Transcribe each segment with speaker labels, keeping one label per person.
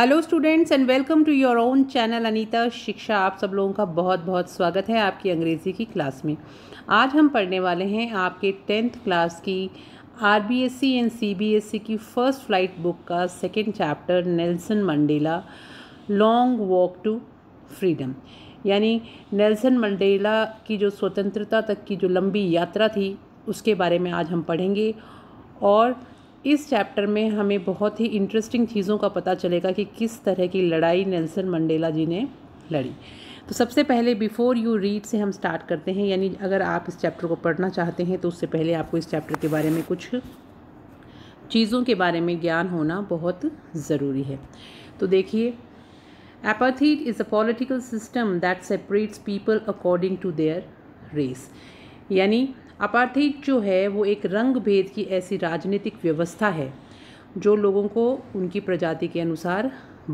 Speaker 1: Hello students and welcome to your own channel Anita Shiksha आप सब लोगों का बहुत बहुत स्वागत है आपकी अंग्रेज़ी की क्लास में आज हम पढ़ने वाले हैं आपके टेंथ क्लास की R B S C and C B S C की फ़र्स्ट फ्लाइट बुक का second chapter Nelson Mandela long walk to freedom यानी नेल्सन मंडेला की जो स्वतंत्रता तक की जो लंबी यात्रा थी उसके बारे में आज हम पढ़ेंगे और इस चैप्टर में हमें बहुत ही इंटरेस्टिंग चीज़ों का पता चलेगा कि किस तरह की लड़ाई नेल्सन मंडेला जी ने लड़ी तो सबसे पहले बिफ़ोर यू रीड से हम स्टार्ट करते हैं यानी अगर आप इस चैप्टर को पढ़ना चाहते हैं तो उससे पहले आपको इस चैप्टर के बारे में कुछ चीज़ों के बारे में ज्ञान होना बहुत ज़रूरी है तो देखिए Apartheid is a political system that separates people according to their race यानी अपार्थाइड जो है वो एक रंग भेद की ऐसी राजनीतिक व्यवस्था है जो लोगों को उनकी प्रजाति के अनुसार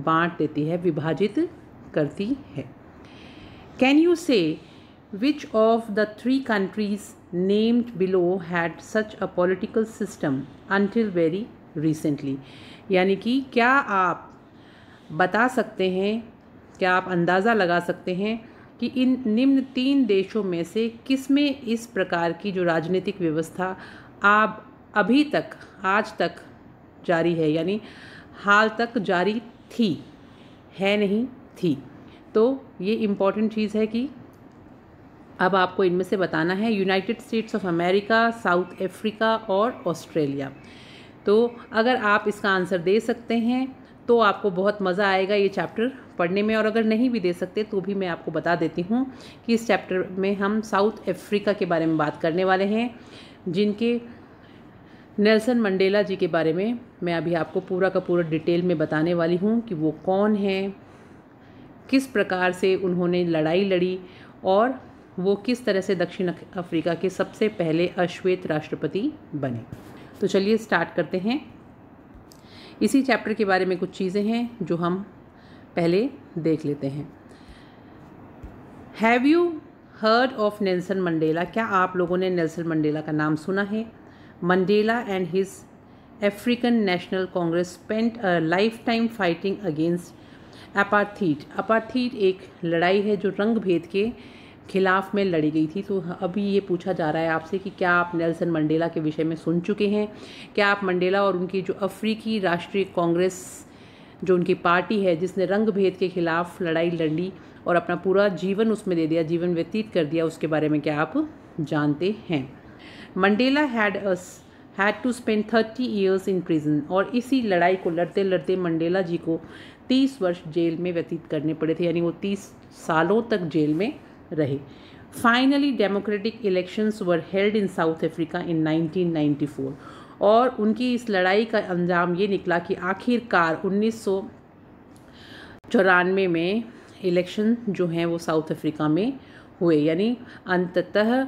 Speaker 1: बांट देती है विभाजित करती है can you say which of the three countries named below had such a political system until very recently यानी कि क्या आप बता सकते हैं क्या आप अंदाज़ा लगा सकते हैं कि इन निम्न तीन देशों में से किस में इस प्रकार की जो राजनीतिक व्यवस्था आप अभी तक आज तक जारी है यानी हाल तक जारी थी है नहीं थी तो ये इम्पॉर्टेंट चीज़ है कि अब आपको इनमें से बताना है United States of America South Africa और ऑस्ट्रेलिया तो अगर आप इसका आंसर दे सकते हैं तो आपको बहुत मज़ा आएगा ये चैप्टर पढ़ने में और अगर नहीं भी दे सकते तो भी मैं आपको बता देती हूँ कि इस चैप्टर में हम साउथ अफ्रीका के बारे में बात करने वाले हैं जिनके नेल्सन मंडेला जी के बारे में मैं अभी आपको पूरा का पूरा डिटेल में बताने वाली हूँ कि वो कौन हैं किस प्रकार से उन्होंने लड़ाई लड़ी और वो किस तरह से दक्षिण अफ्रीका के सबसे पहले अश्वेत राष्ट्रपति बने तो चलिए स्टार्ट करते हैं इसी चैप्टर के बारे में कुछ चीज़ें हैं जो हम पहले देख लेते हैं have you heard of Nelson Mandela क्या आप लोगों ने नेल्सन मंडेला का नाम सुना है Mandela and his African National Congress spent a lifetime fighting against apartheid apartheid एक लड़ाई है जो रंग भेद के खिलाफ में लड़ी गई थी तो अभी ये पूछा जा रहा है आपसे कि क्या आप नेल्सन मंडेला के विषय में सुन चुके हैं क्या आप मंडेला और उनकी जो अफ्रीकी राष्ट्रीय कांग्रेस जो उनकी पार्टी है जिसने रंग भेद के खिलाफ लड़ाई लड़ी और अपना पूरा जीवन उसमें दे दिया जीवन व्यतीत कर दिया उसके बारे में क्या आप जानते हैं Mandela had us had to spend thirty years in prison और इसी लड़ाई को लड़ते लड़ते मंडेला जी को तीस वर्ष जेल में व्यतीत करने पड़े थे यानी वो तीस सालों तक जेल में रहे finally democratic elections were held in South Africa in 1994 और उनकी इस लड़ाई का अंजाम ये निकला कि आखिरकार उन्नीस चौरानवे में इलेक्शन जो हैं वो साउथ अफ्रीका में हुए यानी अंततः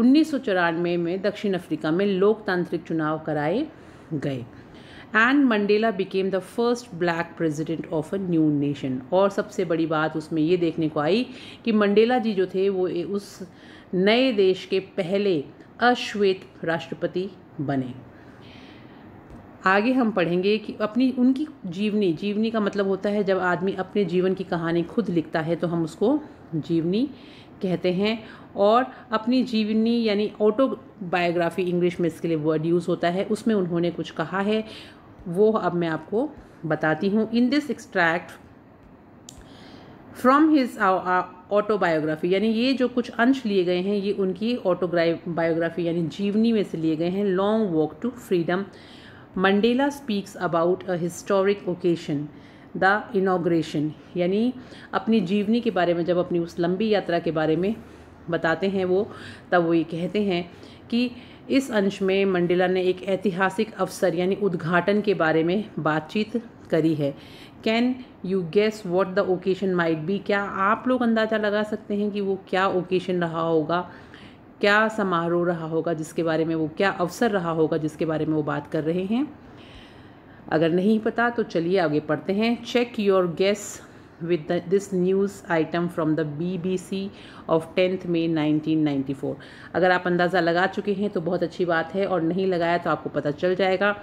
Speaker 1: उन्नीस में दक्षिण अफ्रीका में लोकतांत्रिक चुनाव कराए गए and Mandela became the first black president of a new nation और सबसे बड़ी बात उसमें ये देखने को आई कि मंडेला जी जो थे वो उस नए देश के पहले अश्वेत राष्ट्रपति बने आगे हम पढ़ेंगे कि अपनी उनकी जीवनी जीवनी का मतलब होता है जब आदमी अपने जीवन की कहानी खुद लिखता है तो हम उसको जीवनी कहते हैं और अपनी जीवनी यानी ऑटोबायोग्राफी इंग्लिश में इसके लिए वर्ड यूज़ होता है उसमें उन्होंने कुछ कहा है वो अब मैं आपको बताती हूँ in this extract from his autobiography यानी ये जो कुछ अंश लिए गए हैं ये उनकी ऑटोबायोग्राफी यानी जीवनी में से लिए गए हैं long walk to freedom Mandela speaks about a historic occasion the inauguration यानी अपनी जीवनी के बारे में जब अपनी उस लंबी यात्रा के बारे में बताते हैं वो तब वो ये कहते हैं कि इस अंश में मंडेला ने एक ऐतिहासिक अवसर यानी उद्घाटन के बारे में बातचीत करी है can you guess what the occasion might be क्या आप लोग अंदाज़ा लगा सकते हैं कि वो क्या ओकेशन रहा होगा क्या समारोह रहा होगा जिसके बारे में वो क्या अवसर रहा होगा जिसके बारे में वो बात कर रहे हैं अगर नहीं पता तो चलिए आगे पढ़ते हैं check your guess with the, this news item from the BBC of tenth May 1994 अगर आप अंदाज़ा लगा चुके हैं तो बहुत अच्छी बात है और नहीं लगाया तो आपको पता चल जाएगा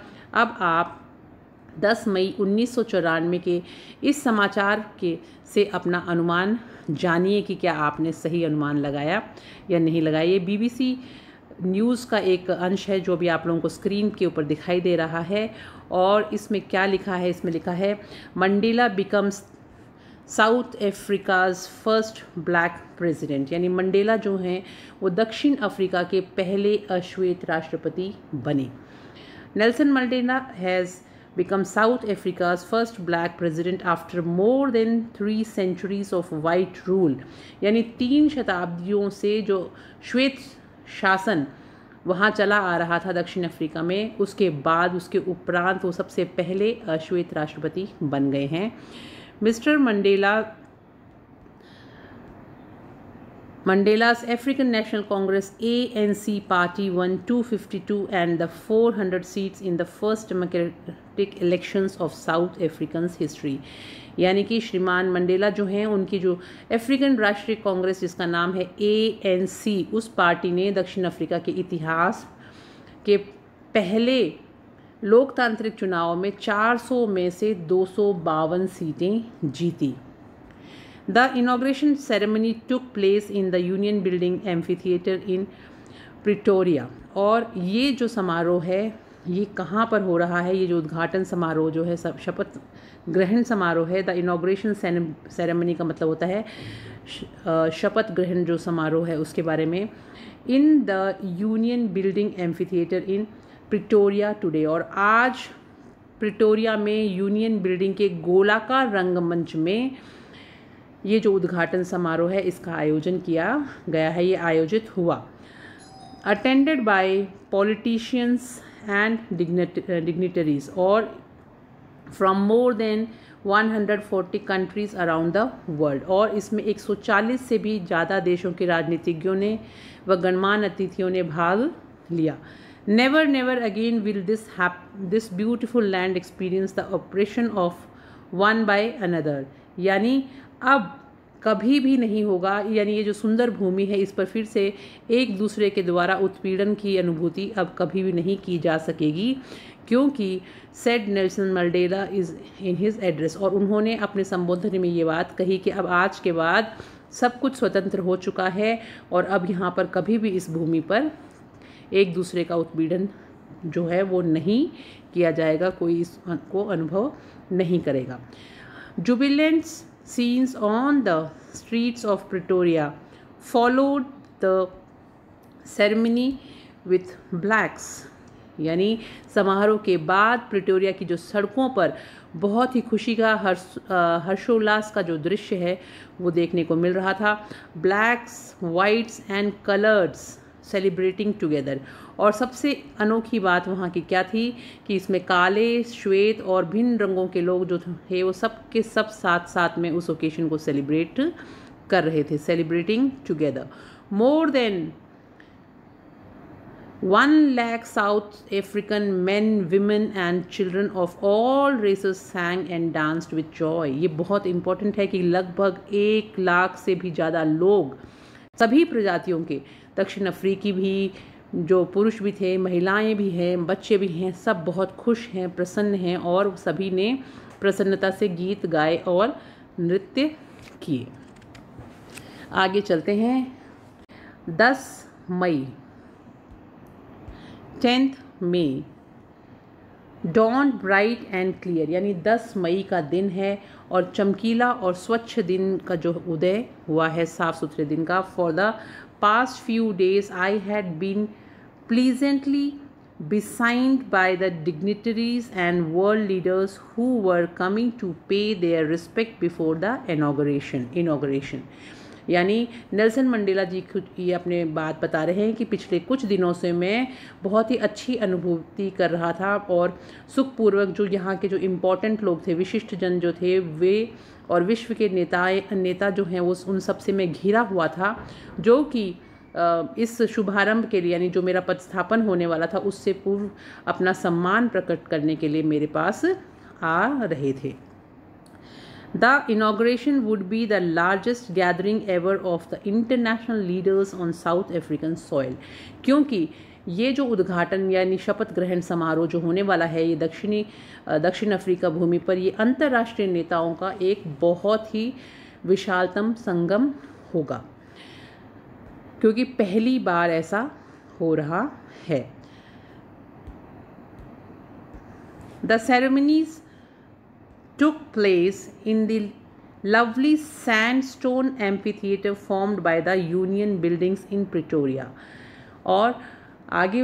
Speaker 1: अब आप 10 मई उन्नीस के इस समाचार के से अपना अनुमान जानिए कि क्या आपने सही अनुमान लगाया या नहीं लगाया ये बीबीसी न्यूज़ का एक अंश है जो भी आप लोगों को स्क्रीन के ऊपर दिखाई दे रहा है और इसमें क्या लिखा है इसमें लिखा है Mandela becomes South Africa's first black president यानी मंडेला जो हैं वो दक्षिण अफ्रीका के पहले अश्वेत राष्ट्रपति बने Nelson Mandela has become South Africa's first black president after more than three centuries of white rule यानी तीन शताब्दियों से जो श्वेत शासन वहाँ चला आ रहा था दक्षिण अफ्रीका में उसके बाद उसके उपरांत वो सबसे पहले अश्वेत राष्ट्रपति बन गए हैं mister Mandela Mandela's African National Congress A N C party won two fifty two and the four hundred seats in the first democratic elections of South African history यानी कि श्रीमान मंडेला जो हैं उनकी जो अफ्रीकन राष्ट्रीय कांग्रेस जिसका नाम है ए एन सी उस पार्टी ने दक्षिण अफ्रीका के इतिहास के पहले लोकतांत्रिक चुनाव में 400 में से दो सीटें जीती the inauguration ceremony took place in the Union Building amphitheatre in Pretoria और ये जो समारोह है ये कहाँ पर हो रहा है ये जो उद्घाटन समारोह जो है सब शपथ ग्रहण समारोह है द इनाग्रेशन सेरेमनी का मतलब होता है शपथ ग्रहण जो समारोह है उसके बारे में in the Union Building amphitheatre in Pretoria today और आज प्रिटोरिया में यूनियन बिल्डिंग के गोलाकार रंगमंच में ये जो उद्घाटन समारोह है इसका आयोजन किया गया है ये आयोजित हुआ attended by politicians and dignitaries और from more than 140 countries around the world और इसमें 140 से भी ज़्यादा देशों के राजनीतिज्ञों ने व गणमान्य अतिथियों ने भाग लिया Never, never again will this, hap- this beautiful land experience the oppression of one by another. यानी अब कभी भी नहीं होगा यानी ये जो सुंदर भूमि है इस पर फिर से एक दूसरे के द्वारा उत्पीड़न की अनुभूति अब कभी भी नहीं की जा सकेगी क्योंकि said Nelson Mandela is in his address और उन्होंने अपने संबोधन में ये बात कही कि अब आज के बाद सब कुछ स्वतंत्र हो चुका है और अब यहाँ पर कभी भी इस भूमि पर एक दूसरे का उत्पीड़न जो है वो नहीं किया जाएगा कोई इसको अनुभव नहीं करेगा jubilants scenes on the streets of Pretoria followed the ceremony with blacks यानी समारोह के बाद प्रिटोरिया की जो सड़कों पर बहुत ही खुशी का हर्ष हर्षोल्लास का जो दृश्य है वो देखने को मिल रहा था blacks whites and colours celebrating together और सबसे अनोखी बात वहाँ की क्या थी कि इसमें काले श्वेत और भिन्न रंगों के लोग जो थे वो सब के सब साथ साथ में उस ओकेशन को सेलिब्रेट कर रहे थे celebrating together more than one lakh South African men women and children of all races sang and danced with joy ये बहुत इंपॉर्टेंट है कि लगभग एक लाख से भी ज़्यादा लोग सभी प्रजातियों के दक्षिण अफ्रीकी भी जो पुरुष भी थे महिलाएं भी हैं बच्चे भी हैं सब बहुत खुश हैं प्रसन्न हैं और सभी ने प्रसन्नता से गीत गाए और नृत्य किए आगे चलते हैं दस मई tenth May dawn bright and clear यानी 10 मई का दिन है और चमकीला और स्वच्छ दिन का जो उदय हुआ है साफ़ सुथरे दिन का for the past few days I had been pleasantly besigned by the dignitaries and world leaders who were coming to pay their respect before the inauguration inauguration यानी नेल्सन मंडेला जी ये अपने बात बता रहे हैं कि पिछले कुछ दिनों से मैं बहुत ही अच्छी अनुभूति कर रहा था और सुखपूर्वक जो यहाँ के जो इम्पोर्टेंट लोग थे विशिष्ट जन जो थे वे और विश्व के नेताएं नेता जो हैं वो उन सबसे मैं घिरा हुआ था जो कि इस शुभारंभ के लिए यानी जो मेरा पदस्थापन होने वाला था उससे पूर्व अपना सम्मान प्रकट करने के लिए मेरे पास आ रहे थे The inauguration would be the largest gathering ever of the international leaders on South African soil. क्योंकि ये जो उद्घाटन यानी शपथ ग्रहण समारोह जो होने वाला है ये दक्षिणी दक्षिण अफ्रीका भूमि पर ये अंतर्राष्ट्रीय नेताओं का एक बहुत ही विशालतम संगम होगा क्योंकि पहली बार ऐसा हो रहा है the ceremonies took place in the lovely sandstone amphitheater formed by the union buildings in Pretoria. और आगे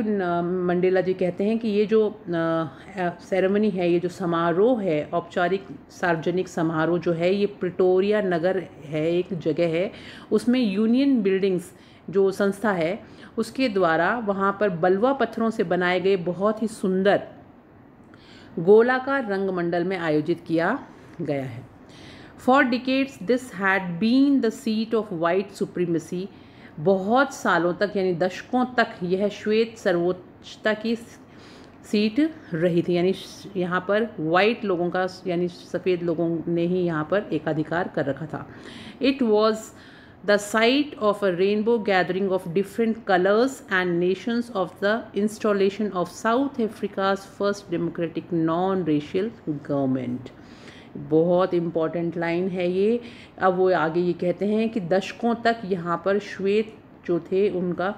Speaker 1: मंडेला जी कहते हैं कि ये जो सेरेमनी है ये जो समारोह है औपचारिक सार्वजनिक समारोह जो है ये प्रिटोरिया नगर है एक जगह है उसमें यूनियन बिल्डिंग्स जो संस्था है उसके द्वारा वहाँ पर बलवा पत्थरों से बनाए गए बहुत ही सुंदर गोलाकार रंगमंडल में आयोजित किया गया है for decades this had been the seat of white supremacy बहुत सालों तक यानी दशकों तक यह श्वेत सर्वोच्चता की सीट रही थी यानी यहाँ पर वाइट लोगों का यानी सफ़ेद लोगों ने ही यहाँ पर एकाधिकार कर रखा था it was the sight of a rainbow gathering of different colors and nations of the installation of South Africa's first democratic non-racial government. बहुत इम्पॉर्टेंट लाइन है ये अब वो आगे ये कहते हैं कि दशकों तक यहाँ पर श्वेत जो थे उनका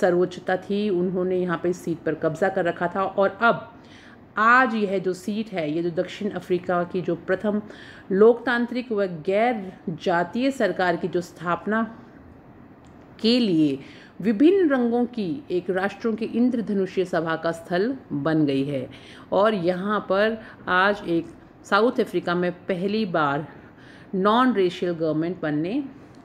Speaker 1: सर्वोच्चता थी उन्होंने यहाँ पे इस सीट पर कब्जा कर रखा था और अब आज यह जो सीट है ये जो दक्षिण अफ्रीका की जो प्रथम लोकतांत्रिक व गैर जातीय सरकार की जो स्थापना के लिए विभिन्न रंगों की एक राष्ट्रों की इंद्रधनुष्य सभा का स्थल बन गई है और यहाँ पर आज एक साउथ अफ्रीका में पहली बार नॉन रेशियल गवर्नमेंट बनने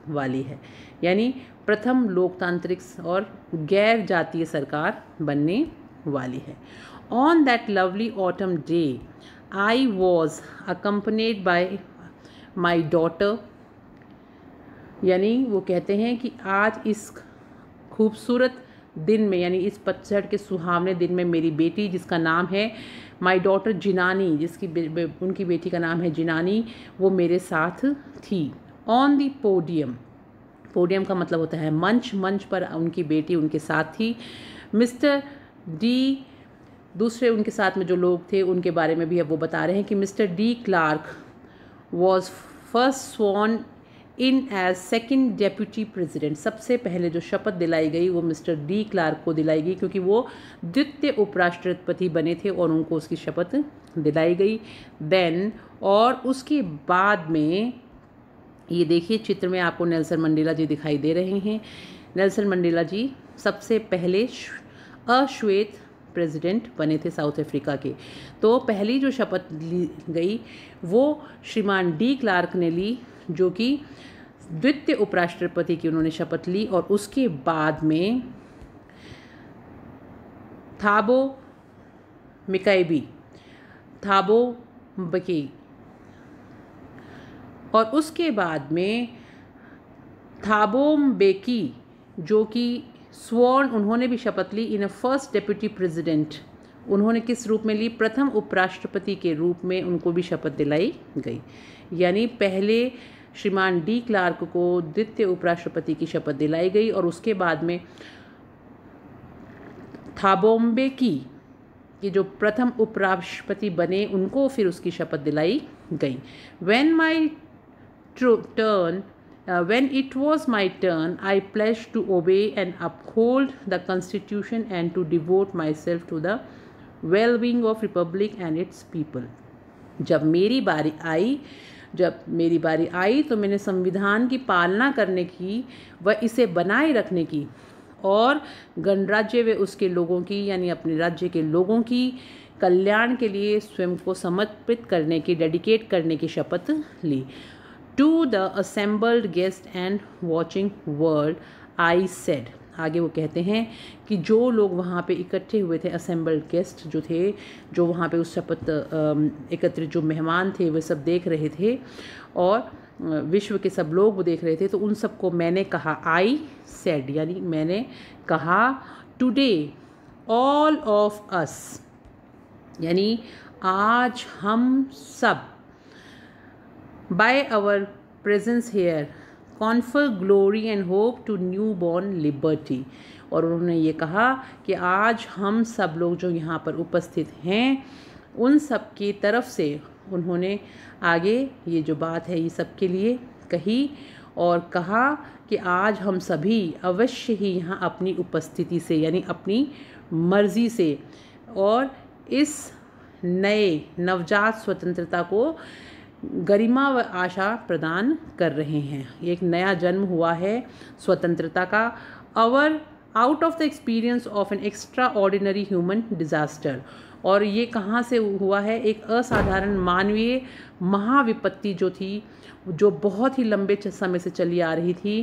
Speaker 1: वाली है यानी प्रथम लोकतांत्रिक और गैर जातीय सरकार बनने वाली है On that lovely autumn day, I was accompanied by my daughter. यानी वो कहते हैं कि आज इस खूबसूरत दिन में यानी इस पतझड़ के सुहावने दिन में मेरी बेटी जिसका नाम है माय डॉटर जिनानी जिसकी बे, बे, उनकी बेटी का नाम है जिनानी वो मेरे साथ थी ऑन दी पोडियम पोडियम का मतलब होता है मंच मंच पर उनकी बेटी उनके साथ थी मिस्टर डी दूसरे उनके साथ में जो लोग थे उनके बारे में भी अब वो बता रहे हैं कि mister de Klerk was first sworn in as second deputy president सबसे पहले जो शपथ दिलाई गई वो मिस्टर डी क्लार्क को दिलाई गई क्योंकि वो द्वितीय उपराष्ट्रपति बने थे और उनको उसकी शपथ दिलाई गई देन और उसके बाद में ये देखिए चित्र में आपको नेल्सन मंडेला जी दिखाई दे रहे हैं नेल्सन मंडेला जी सबसे पहले अश्वेत प्रेसिडेंट बने थे साउथ अफ्रीका के तो पहली जो शपथ ली गई वो श्रीमान डी क्लार्क ने ली जो कि द्वितीय उपराष्ट्रपति की उन्होंने शपथ ली और उसके बाद में थाबो मिकाइबी थाबो बकी और उसके बाद में थाबोम बेकी जो कि स्वर्ण उन्होंने भी शपथ ली in a first deputy president उन्होंने किस रूप में ली प्रथम उपराष्ट्रपति के रूप में उनको भी शपथ दिलाई गई यानी पहले श्रीमान डी क्लार्क को द्वितीय उपराष्ट्रपति की शपथ दिलाई गई और उसके बाद में थाबोम्बे की कि जो प्रथम उपराष्ट्रपति बने उनको फिर उसकी शपथ दिलाई गई when my turn Uh, when it was my turn, I pledged to obey and uphold the constitution and to devote myself to the well-being of republic and its people. जब मेरी बारी आई जब मेरी बारी आई तो मैंने संविधान की पालना करने की व इसे बनाए रखने की और गणराज्य व उसके लोगों की यानी अपने राज्य के लोगों की कल्याण के लिए स्वयं को समर्पित करने की डेडिकेट करने की शपथ ली to the assembled guest and watching world I said आगे वो कहते हैं कि जो लोग वहाँ पे इकट्ठे हुए थे असेंबल्ड गेस्ट जो थे जो वहाँ पे उस शपथ एकत्रित जो मेहमान थे वे सब देख रहे थे और विश्व के सब लोग वो देख रहे थे तो उन सबको मैंने कहा आई सेड यानी मैंने कहा टुडे ऑल ऑफ अस यानी आज हम सब by our presence here confer glory and hope to newborn liberty और उन्होंने ये कहा कि आज हम सब लोग जो यहाँ पर उपस्थित हैं उन सब की तरफ से उन्होंने आगे ये जो बात है ये सबके लिए कही और कहा कि आज हम सभी अवश्य ही यहाँ अपनी उपस्थिति से यानी अपनी मर्ज़ी से और इस नए नवजात स्वतंत्रता को गरिमा व आशा प्रदान कर रहे हैं एक नया जन्म हुआ है स्वतंत्रता का our out of the experience of an extraordinary human disaster और ये कहाँ से हुआ है एक असाधारण मानवीय महाविपत्ति जो थी जो बहुत ही लंबे समय से चली आ रही थी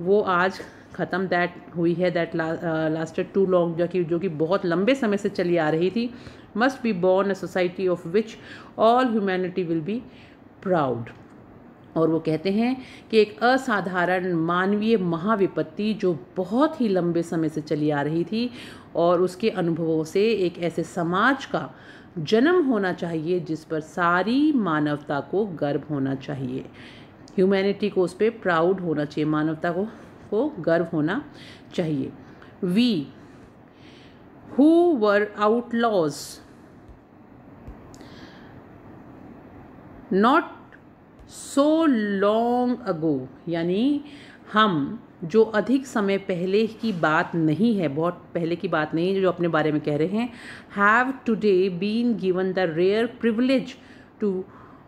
Speaker 1: वो आज ख़त्म दैट हुई है दैट लास्टेड टू लॉन्ग जो कि जो कि बहुत लंबे समय से चली आ रही थी must be born a society of which all humanity will be proud और वो कहते हैं कि एक असाधारण मानवीय महाविपत्ति जो बहुत ही लंबे समय से चली आ रही थी और उसके अनुभवों से एक ऐसे समाज का जन्म होना चाहिए जिस पर सारी मानवता को गर्व होना चाहिए ह्यूमैनिटी को उस पर प्राउड होना चाहिए मानवता को को गर्व होना चाहिए we who were outlaws not so long ago यानी हम जो अधिक समय पहले की बात नहीं है बहुत पहले की बात नहीं है जो अपने बारे में कह रहे हैं have today been given the rare privilege to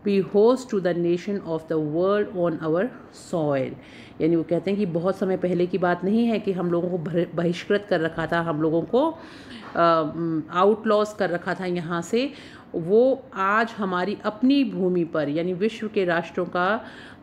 Speaker 1: be host to the nation of the world on our soil यानी वो कहते हैं कि बहुत समय पहले की बात नहीं है कि हम लोगों को बहिष्कृत कर रखा था हम लोगों को आउट लॉस कर रखा था यहाँ से वो आज हमारी अपनी भूमि पर यानी विश्व के राष्ट्रों का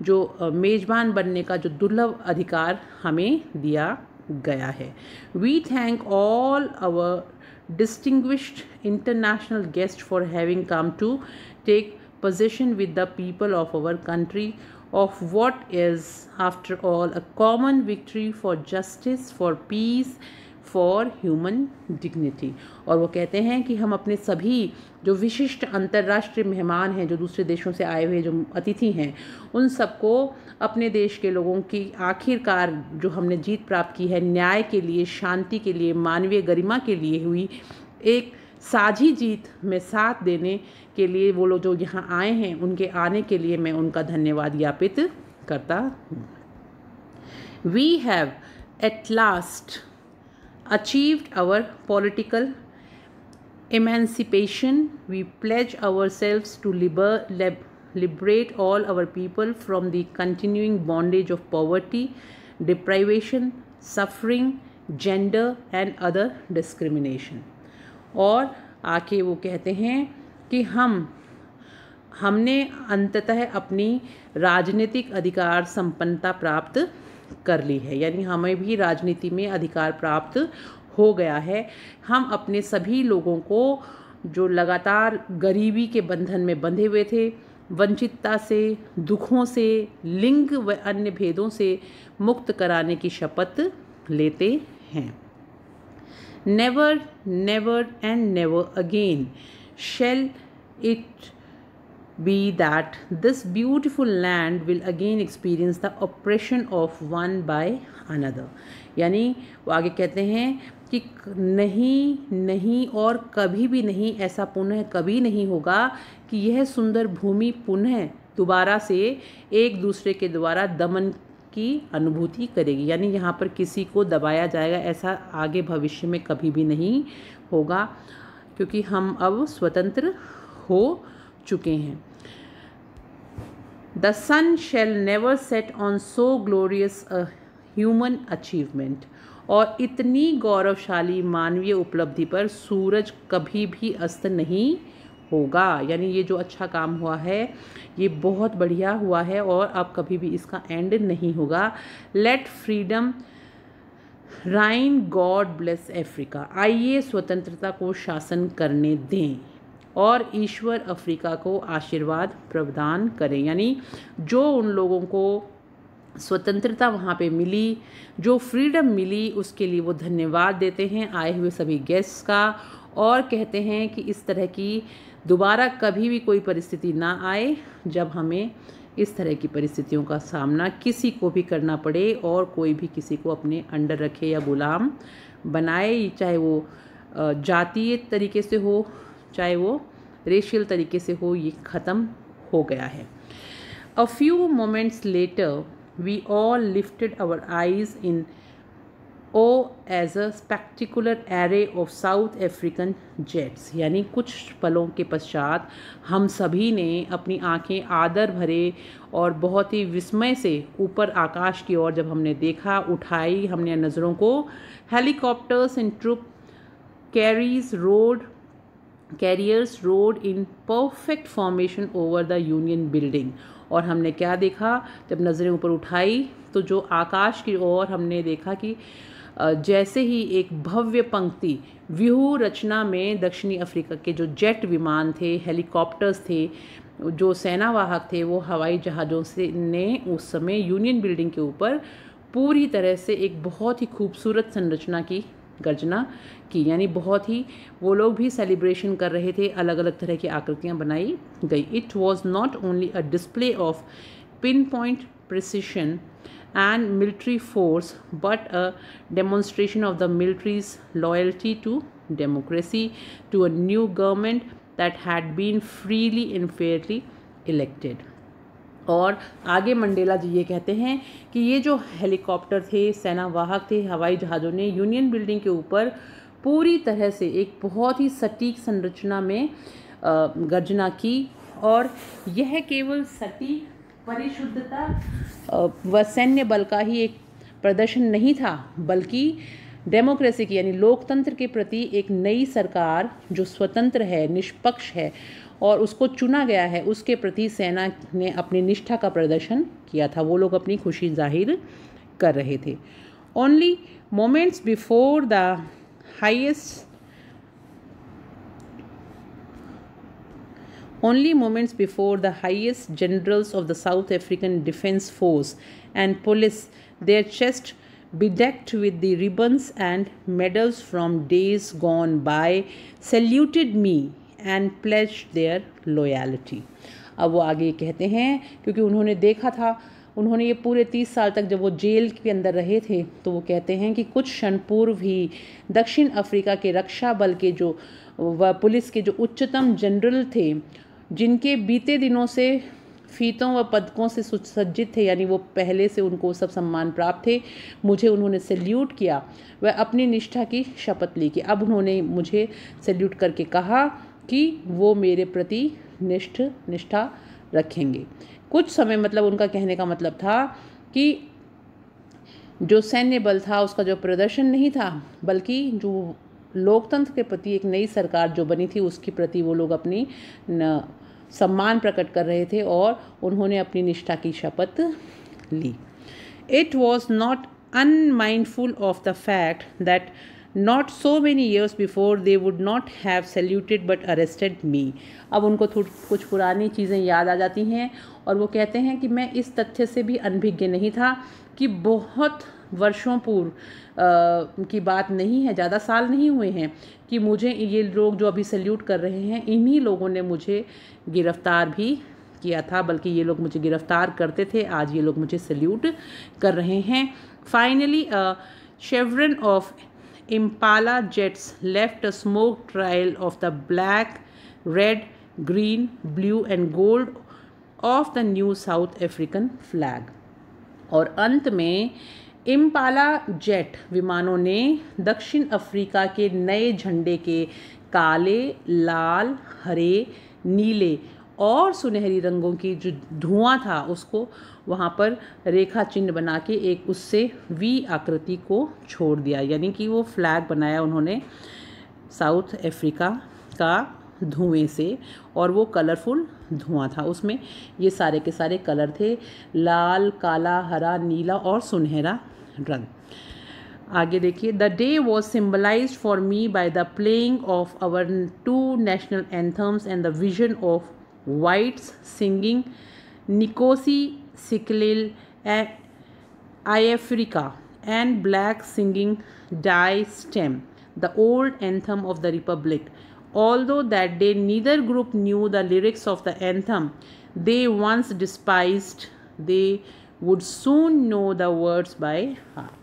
Speaker 1: जो मेज़बान बनने का जो दुर्लभ अधिकार हमें दिया गया है we thank all our distinguished international guest for having come to take position with the people of our country of what is after all a common victory for justice for peace for human dignity और वो कहते हैं कि हम अपने सभी जो विशिष्ट अंतर्राष्ट्रीय मेहमान हैं जो दूसरे देशों से आए हुए जो अतिथि हैं उन सबको अपने देश के लोगों की आखिरकार जो हमने जीत प्राप्त की है न्याय के लिए शांति के लिए मानवीय गरिमा के लिए हुई एक साझी जीत में साथ देने के लिए वो लोग जो यहाँ आए हैं उनके आने के लिए मैं उनका धन्यवाद ज्ञापित करता हूँ we have at last achieved our political emancipation, we pledge ourselves to liber, lib liberate all our people from the continuing bondage of poverty, deprivation, suffering, gender and other discrimination. or aake wo kehte hain ki hum हमने अंततः अपनी राजनीतिक अधिकार संपन्नता प्राप्त कर ली है यानी हमें भी राजनीति में अधिकार प्राप्त हो गया है हम अपने सभी लोगों को जो लगातार गरीबी के बंधन में बंधे हुए थे वंचितता से दुखों से लिंग व अन्य भेदों से मुक्त कराने की शपथ लेते हैं never never and never again shall it be that this beautiful land will again experience the oppression of one by another यानी वो आगे कहते हैं कि नहीं नहीं और कभी भी नहीं ऐसा पुनः कभी नहीं होगा कि यह सुंदर भूमि पुनः दोबारा से एक दूसरे के द्वारा दमन की अनुभूति करेगी यानी यहाँ पर किसी को दबाया जाएगा ऐसा आगे भविष्य में कभी भी नहीं होगा क्योंकि हम अब स्वतंत्र हो चुके हैं the sun shall never set on so glorious human achievement और इतनी गौरवशाली मानवीय उपलब्धि पर सूरज कभी भी अस्त नहीं होगा यानी ये जो अच्छा काम हुआ है ये बहुत बढ़िया हुआ है और अब कभी भी इसका एंड नहीं होगा let freedom reign God bless Africa आइए स्वतंत्रता को शासन करने दें और ईश्वर अफ्रीका को आशीर्वाद प्रदान करें यानी जो उन लोगों को स्वतंत्रता वहाँ पे मिली जो फ्रीडम मिली उसके लिए वो धन्यवाद देते हैं आए हुए सभी गेस्ट्स का और कहते हैं कि इस तरह की दोबारा कभी भी कोई परिस्थिति ना आए जब हमें इस तरह की परिस्थितियों का सामना किसी को भी करना पड़े और कोई भी किसी को अपने अंडर रखे या गुलाम बनाए चाहे वो जातीय तरीके से हो चाहे वो रेशियल तरीके से हो ये ख़त्म हो गया है a few moments later we all lifted our eyes in awe as a spectacular array of South African jets यानी कुछ पलों के पश्चात हम सभी ने अपनी आंखें आदर भरे और बहुत ही विस्मय से ऊपर आकाश की ओर जब हमने देखा उठाई हमने नज़रों को helicopters in troop carriers roared carriers roared in perfect formation over the Union Building और हमने क्या देखा जब नज़रें ऊपर उठाई तो जो आकाश की ओर हमने देखा कि जैसे ही एक भव्य पंक्ति व्यूह रचना में दक्षिणी अफ्रीका के जो जेट विमान थे हेलीकॉप्टर्स थे जो सेनावाहक थे वो हवाई जहाज़ों से ने उस समय यूनियन बिल्डिंग के ऊपर पूरी तरह से एक बहुत ही खूबसूरत संरचना की गर्जना की यानी बहुत ही वो लोग भी सेलिब्रेशन कर रहे थे अलग अलग तरह की आकृतियाँ बनाई गई it was not only a display of pin point precision and military force but a demonstration of the military's loyalty to democracy to a new government that had been freely and fairly elected और आगे Mandela ji ये कहते हैं कि ये जो helicopter थे सेना वाहक थे हवाई जहाज़ों ने यूनियन बिल्डिंग के ऊपर पूरी तरह से एक बहुत ही सटीक संरचना में गर्जना की और यह केवल सटीक परिशुद्धता व सैन्य बल का ही एक प्रदर्शन नहीं था बल्कि डेमोक्रेसी की यानी लोकतंत्र के प्रति एक नई सरकार जो स्वतंत्र है निष्पक्ष है और उसको चुना गया है उसके प्रति सेना ने अपनी निष्ठा का प्रदर्शन किया था वो लोग अपनी खुशी जाहिर कर रहे थे only moments before the highest only moments before the highest generals of the South African Defence Force and police, their chest bedecked with the ribbons and medals from days gone by, saluted me and pledged their loyalty अब वो आगे कहते हैं क्योंकि उन्होंने देखा था उन्होंने ये पूरे तीस साल तक जब वो जेल के अंदर रहे थे तो वो कहते हैं कि कुछ क्षण पूर्व ही दक्षिण अफ्रीका के रक्षा बल के जो व पुलिस के जो उच्चतम जनरल थे जिनके बीते दिनों से फीतों व पदकों से सुसज्जित थे यानी वो पहले से उनको सब सम्मान प्राप्त थे मुझे उन्होंने सैल्यूट किया वह अपनी निष्ठा की शपथ ली कि अब उन्होंने मुझे सैल्यूट करके कहा कि वो मेरे प्रति निष्ठ निष्ठा रखेंगे कुछ समय मतलब उनका कहने का मतलब था कि जो सैन्य बल था उसका जो प्रदर्शन नहीं था बल्कि जो लोकतंत्र के प्रति एक नई सरकार जो बनी थी उसके प्रति वो लोग अपनी न, सम्मान प्रकट कर रहे थे और उन्होंने अपनी निष्ठा की शपथ ली it was not unmindful of the fact that not so many years before they would not have saluted but arrested me अब उनको कुछ पुरानी चीज़ें याद आ जाती हैं और वो कहते हैं कि मैं इस तथ्य से भी अनभिज्ञ नहीं था कि बहुत वर्षों पूर्व की बात नहीं है ज़्यादा साल नहीं हुए हैं कि मुझे ये लोग जो अभी सल्यूट कर रहे हैं इन्हीं लोगों ने मुझे गिरफ़्तार भी किया था बल्कि ये लोग मुझे गिरफ़्तार करते थे आज ये लोग मुझे सल्यूट कर रहे हैं finally chevron of Impala jets left a smoke trail of the black, red, green, blue, and gold of the new South African flag. और अंत में इम्पाला जेट विमानों ने दक्षिण अफ्रीका के नए झंडे के काले लाल हरे नीले और सुनहरी रंगों की जो धुआं था उसको वहाँ पर रेखा चिन्ह बना के एक उससे वी आकृति को छोड़ दिया यानी कि वो फ्लैग बनाया उन्होंने साउथ अफ्रीका का धुएं से और वो कलरफुल धुआं था उसमें ये सारे के सारे कलर थे लाल काला हरा नीला और सुनहरा रंग आगे देखिए the day was symbolized for me by the playing of our two national anthems and the vision of whites singing Nikosi Sicklil and and blacks singing Die Stem, the old anthem of the Republic. Although that day neither group knew the lyrics of the anthem they once despised, they would soon know the words by heart.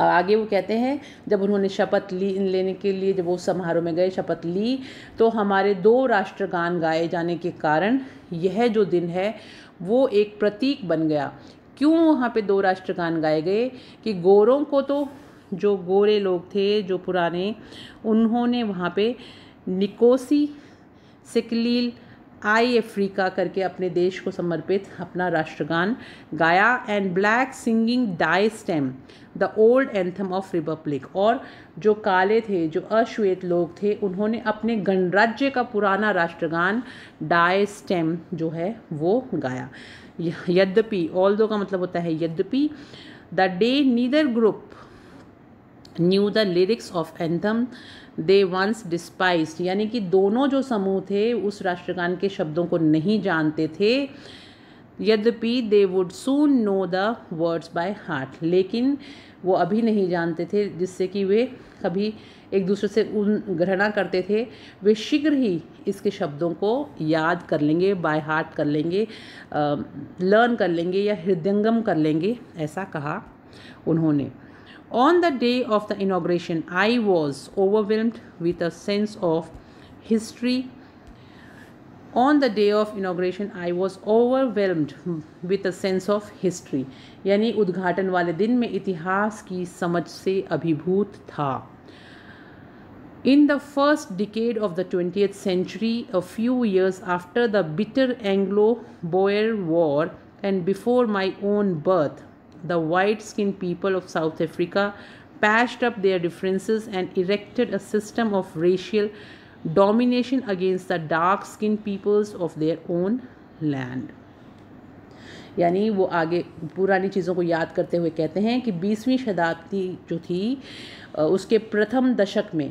Speaker 1: आगे वो कहते हैं जब उन्होंने शपथ ली लेने के लिए जब वो समारोह में गए शपथ ली तो हमारे दो राष्ट्रगान गाए जाने के कारण यह जो दिन है वो एक प्रतीक बन गया क्यों वहाँ पे दो राष्ट्रगान गाए गए कि गोरों को तो जो गोरे लोग थे जो पुराने उन्होंने वहाँ पे निकोसी सिकलील आई अफ्रीका करके अपने देश को समर्पित अपना राष्ट्रगान गाया and blacks singing Die Stem the old anthem of republic और जो काले थे जो अश्वेत लोग थे उन्होंने अपने गणराज्य का पुराना राष्ट्रगान डाई स्टेम जो है वो गाया यद्यपि ऑल दो का मतलब होता है यद्यपि the day neither group knew the lyrics of anthem they once despised यानी कि दोनों जो समूह थे उस राष्ट्रगान के शब्दों को नहीं जानते थे यद्यपि they would soon know the words by heart लेकिन वो अभी नहीं जानते थे जिससे कि वे कभी एक दूसरे से उन ग्रहणा करते थे वे शीघ्र ही इसके शब्दों को याद कर लेंगे बाय हार्ट कर लेंगे लर्न कर लेंगे या हृदयंगम कर लेंगे ऐसा कहा उन्होंने On the day of the inauguration, I was overwhelmed with a sense of history. On the day of inauguration, I was overwhelmed with a sense of history. यानी उद्घाटन वाले दिन में इतिहास की समझ से अभिभूत था In the first decade of the 20th century, a few years after the bitter Anglo Boer War and before my own birth, The white skinned people of South Africa patched up their differences and erected a system of racial domination against the dark skinned peoples of their own land. यानी वो आगे पुरानी चीज़ों को याद करते हुए कहते हैं कि बीसवीं शताब्दी जो थी उसके प्रथम दशक में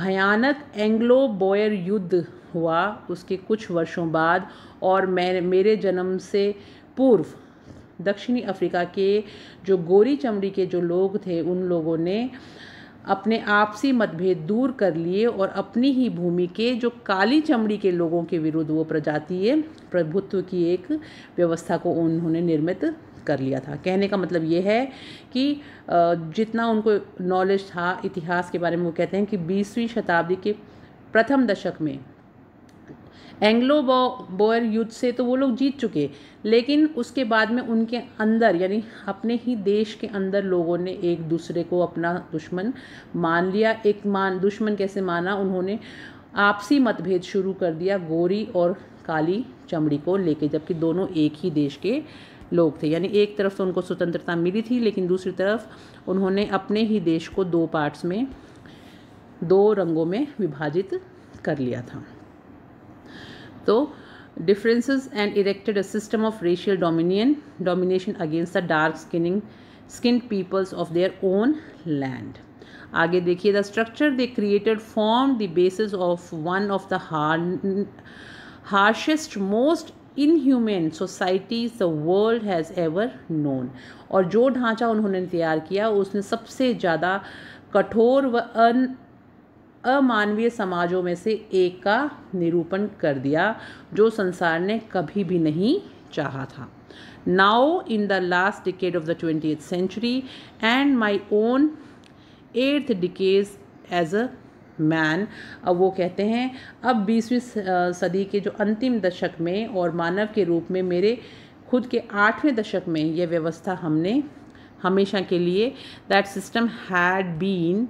Speaker 1: भयानक एंग्लो बोयर युद्ध हुआ उसके कुछ वर्षों बाद और मैं मेरे जन्म से पूर्व दक्षिणी अफ्रीका के जो गोरी चमड़ी के जो लोग थे उन लोगों ने अपने आपसी मतभेद दूर कर लिए और अपनी ही भूमि के जो काली चमड़ी के लोगों के विरुद्ध वो प्रजातीय प्रभुत्व की एक व्यवस्था को उन्होंने निर्मित कर लिया था कहने का मतलब ये है कि जितना उनको नॉलेज था इतिहास के बारे में वो कहते हैं कि बीसवीं शताब्दी के प्रथम दशक में एंग्लो बोयर युद्ध से तो वो लोग जीत चुके लेकिन उसके बाद में उनके अंदर यानी अपने ही देश के अंदर लोगों ने एक दूसरे को अपना दुश्मन मान लिया एक मान दुश्मन कैसे माना उन्होंने आपसी मतभेद शुरू कर दिया गोरी और काली चमड़ी को लेके जबकि दोनों एक ही देश के लोग थे यानी एक तरफ तो उनको स्वतंत्रता मिली थी लेकिन दूसरी तरफ उन्होंने अपने ही देश को दो पार्ट्स में दो रंगों में विभाजित कर लिया था तो differences and erected system of racial dominion domination against the dark skinning skin peoples of their own land आगे देखिए the structure they created formed the basis of one of the har harshest most inhumane societies the world has ever known और जो ढांचा उन्होंने तैयार किया उसने सबसे ज़्यादा कठोर व अन अमानवीय समाजों में से एक का निरूपण कर दिया जो संसार ने कभी भी नहीं चाहा था in the last decade of the twentieth century and my own eighth decade as a man अब वो कहते हैं अब बीसवीं सदी के जो अंतिम दशक में और मानव के रूप में मेरे खुद के आठवें दशक में यह व्यवस्था हमने हमेशा के लिए that system had been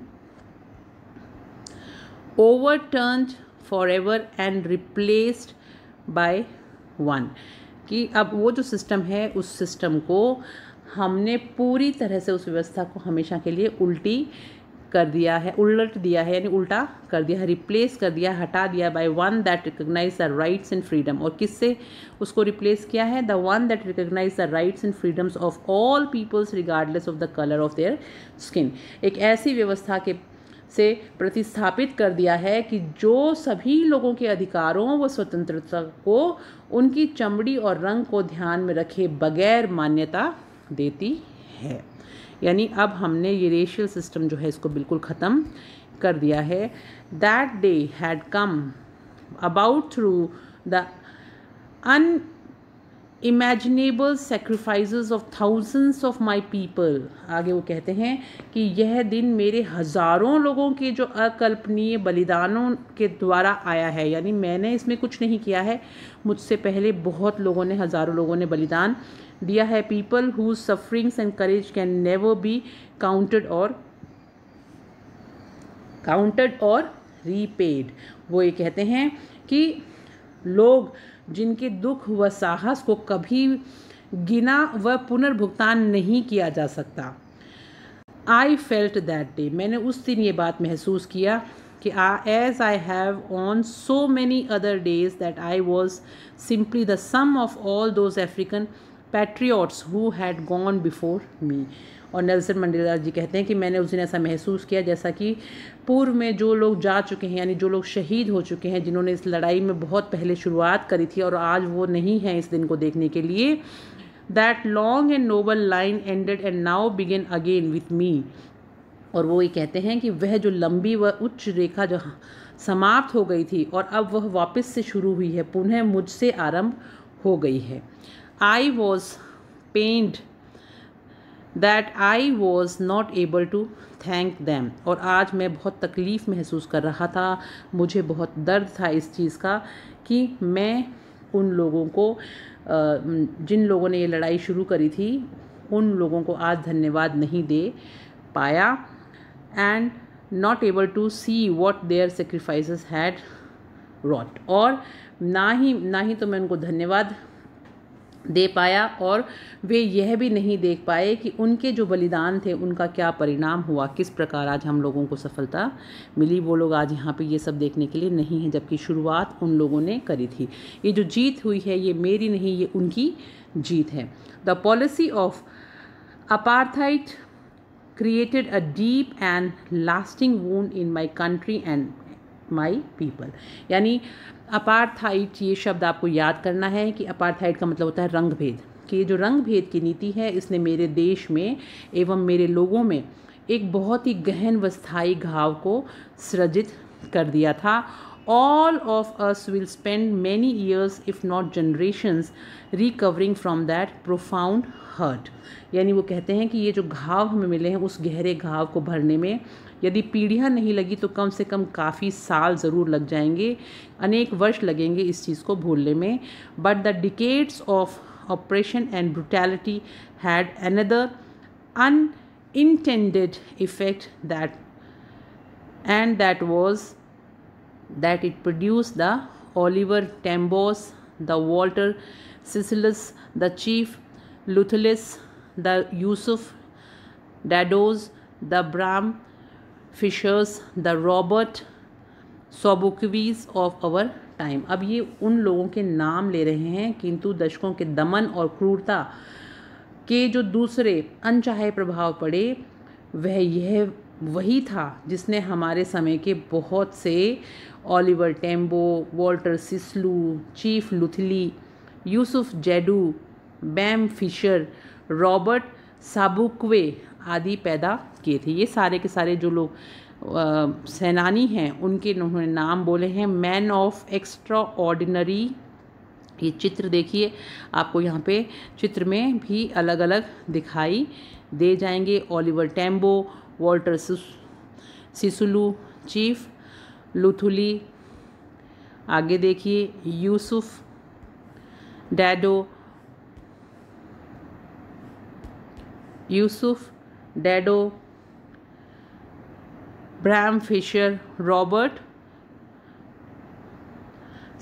Speaker 1: for ever and replaced by one कि अब वो जो सिस्टम है उस सिस्टम को हमने पूरी तरह से उस व्यवस्था को हमेशा के लिए उल्टी कर दिया है उलट दिया है यानी उल्टा कर दिया है रिप्लेस कर दिया हटा दिया by one that recognize the rights and freedom और किससे उसको रिप्लेस किया है the one that recognize the rights and freedoms of all peoples regardless of the colour of their skin एक ऐसी व्यवस्था के से प्रतिस्थापित कर दिया है कि जो सभी लोगों के अधिकारों व स्वतंत्रता को उनकी चमड़ी और रंग को ध्यान में रखे बगैर मान्यता देती है यानी अब हमने ये रेशियल सिस्टम जो है इसको बिल्कुल ख़त्म कर दिया है that day had come about through the unimaginable sacrifice of thousands of my people आगे वो कहते हैं कि यह दिन मेरे हज़ारों लोगों के जो अकल्पनीय बलिदानों के द्वारा आया है यानी मैंने इसमें कुछ नहीं किया है मुझसे पहले बहुत लोगों ने हज़ारों लोगों ने बलिदान दिया है people who sufferings and courage can never be counted और काउंटेड और रीपेड वो ये कहते हैं कि लोग जिनके दुख व साहस को कभी गिना व पुनर्भुगतान नहीं किया जा सकता आई फेल्ट दैट डे मैंने उस दिन ये बात महसूस किया कि as I have on so many other days that I was simply the sum of all those African patriots who had gone before me और नेल्सन मंडेला जी कहते हैं कि मैंने उस दिन ऐसा महसूस किया जैसा कि पूर्व में जो लोग जा चुके हैं यानी जो लोग शहीद हो चुके हैं जिन्होंने इस लड़ाई में बहुत पहले शुरुआत करी थी और आज वो नहीं है इस दिन को देखने के लिए that long and noble line ended and now begin again with me और वो ये कहते हैं कि वह जो लंबी व उच्च रेखा जो समाप्त हो गई थी और अब वह वापस से शुरू हुई है पुनः मुझसे आरंभ हो गई है I was pained that I was not able to thank them और आज मैं बहुत तकलीफ़ महसूस कर रहा था मुझे बहुत दर्द था इस चीज़ का कि मैं उन लोगों को जिन लोगों ने ये लड़ाई शुरू करी थी उन लोगों को आज धन्यवाद नहीं दे पाया and not able to see what their sacrifice had wrought और ना ही ना ही तो मैं उनको धन्यवाद दे पाया और वे यह भी नहीं देख पाए कि उनके जो बलिदान थे उनका क्या परिणाम हुआ किस प्रकार आज हम लोगों को सफलता मिली वो लोग आज यहाँ पे ये सब देखने के लिए नहीं है जबकि शुरुआत उन लोगों ने करी थी ये जो जीत हुई है ये मेरी नहीं ये उनकी जीत है the policy of apartheid created a deep and lasting wound in my country and my people यानी अपार्थाइट ये शब्द आपको याद करना है कि अपार्थाइट का मतलब होता है रंग भेद कि ये जो रंग भेद की नीति है इसने मेरे देश में एवं मेरे लोगों में एक बहुत ही गहन व स्थायी घाव को सृजित कर दिया था all of us will spend many years if not generations recovering from that profound hurt यानी वो कहते हैं कि ये जो घाव हमें मिले हैं उस गहरे घाव को भरने में यदि पीढ़ियाँ नहीं लगी तो कम से कम काफ़ी साल ज़रूर लग जाएंगे अनेक वर्ष लगेंगे इस चीज़ को भूलने में but the decades of oppression and brutality had another unintended effect that and that was that it produced the Oliver Tambos the Walter Sisulus the Chief Luthulis the Yusuf Dadoos the Bram Fischers the Robert Sobukwes of our time अब ये उन लोगों के नाम ले रहे हैं किंतु दशकों के दमन और क्रूरता के जो दूसरे अनचाहे प्रभाव पड़े वह यह वही था जिसने हमारे समय के बहुत से Oliver Tambo Walter Sisulu Chief Luthuli Yusuf Dadoo Bram Fischer Robert Sobukwe आदि पैदा किए थे ये सारे के सारे जो लोग सेनानी हैं उनके उन्होंने नाम बोले हैं मैन ऑफ एक्स्ट्रा ऑर्डिनरी ये चित्र देखिए आपको यहाँ पे चित्र में भी अलग अलग दिखाई दे जाएंगे Oliver Tambo Walter Sisulu Chief Luthuli आगे देखिए Yusuf Dadoo Yusuf Dadoo Bram Fischer Robert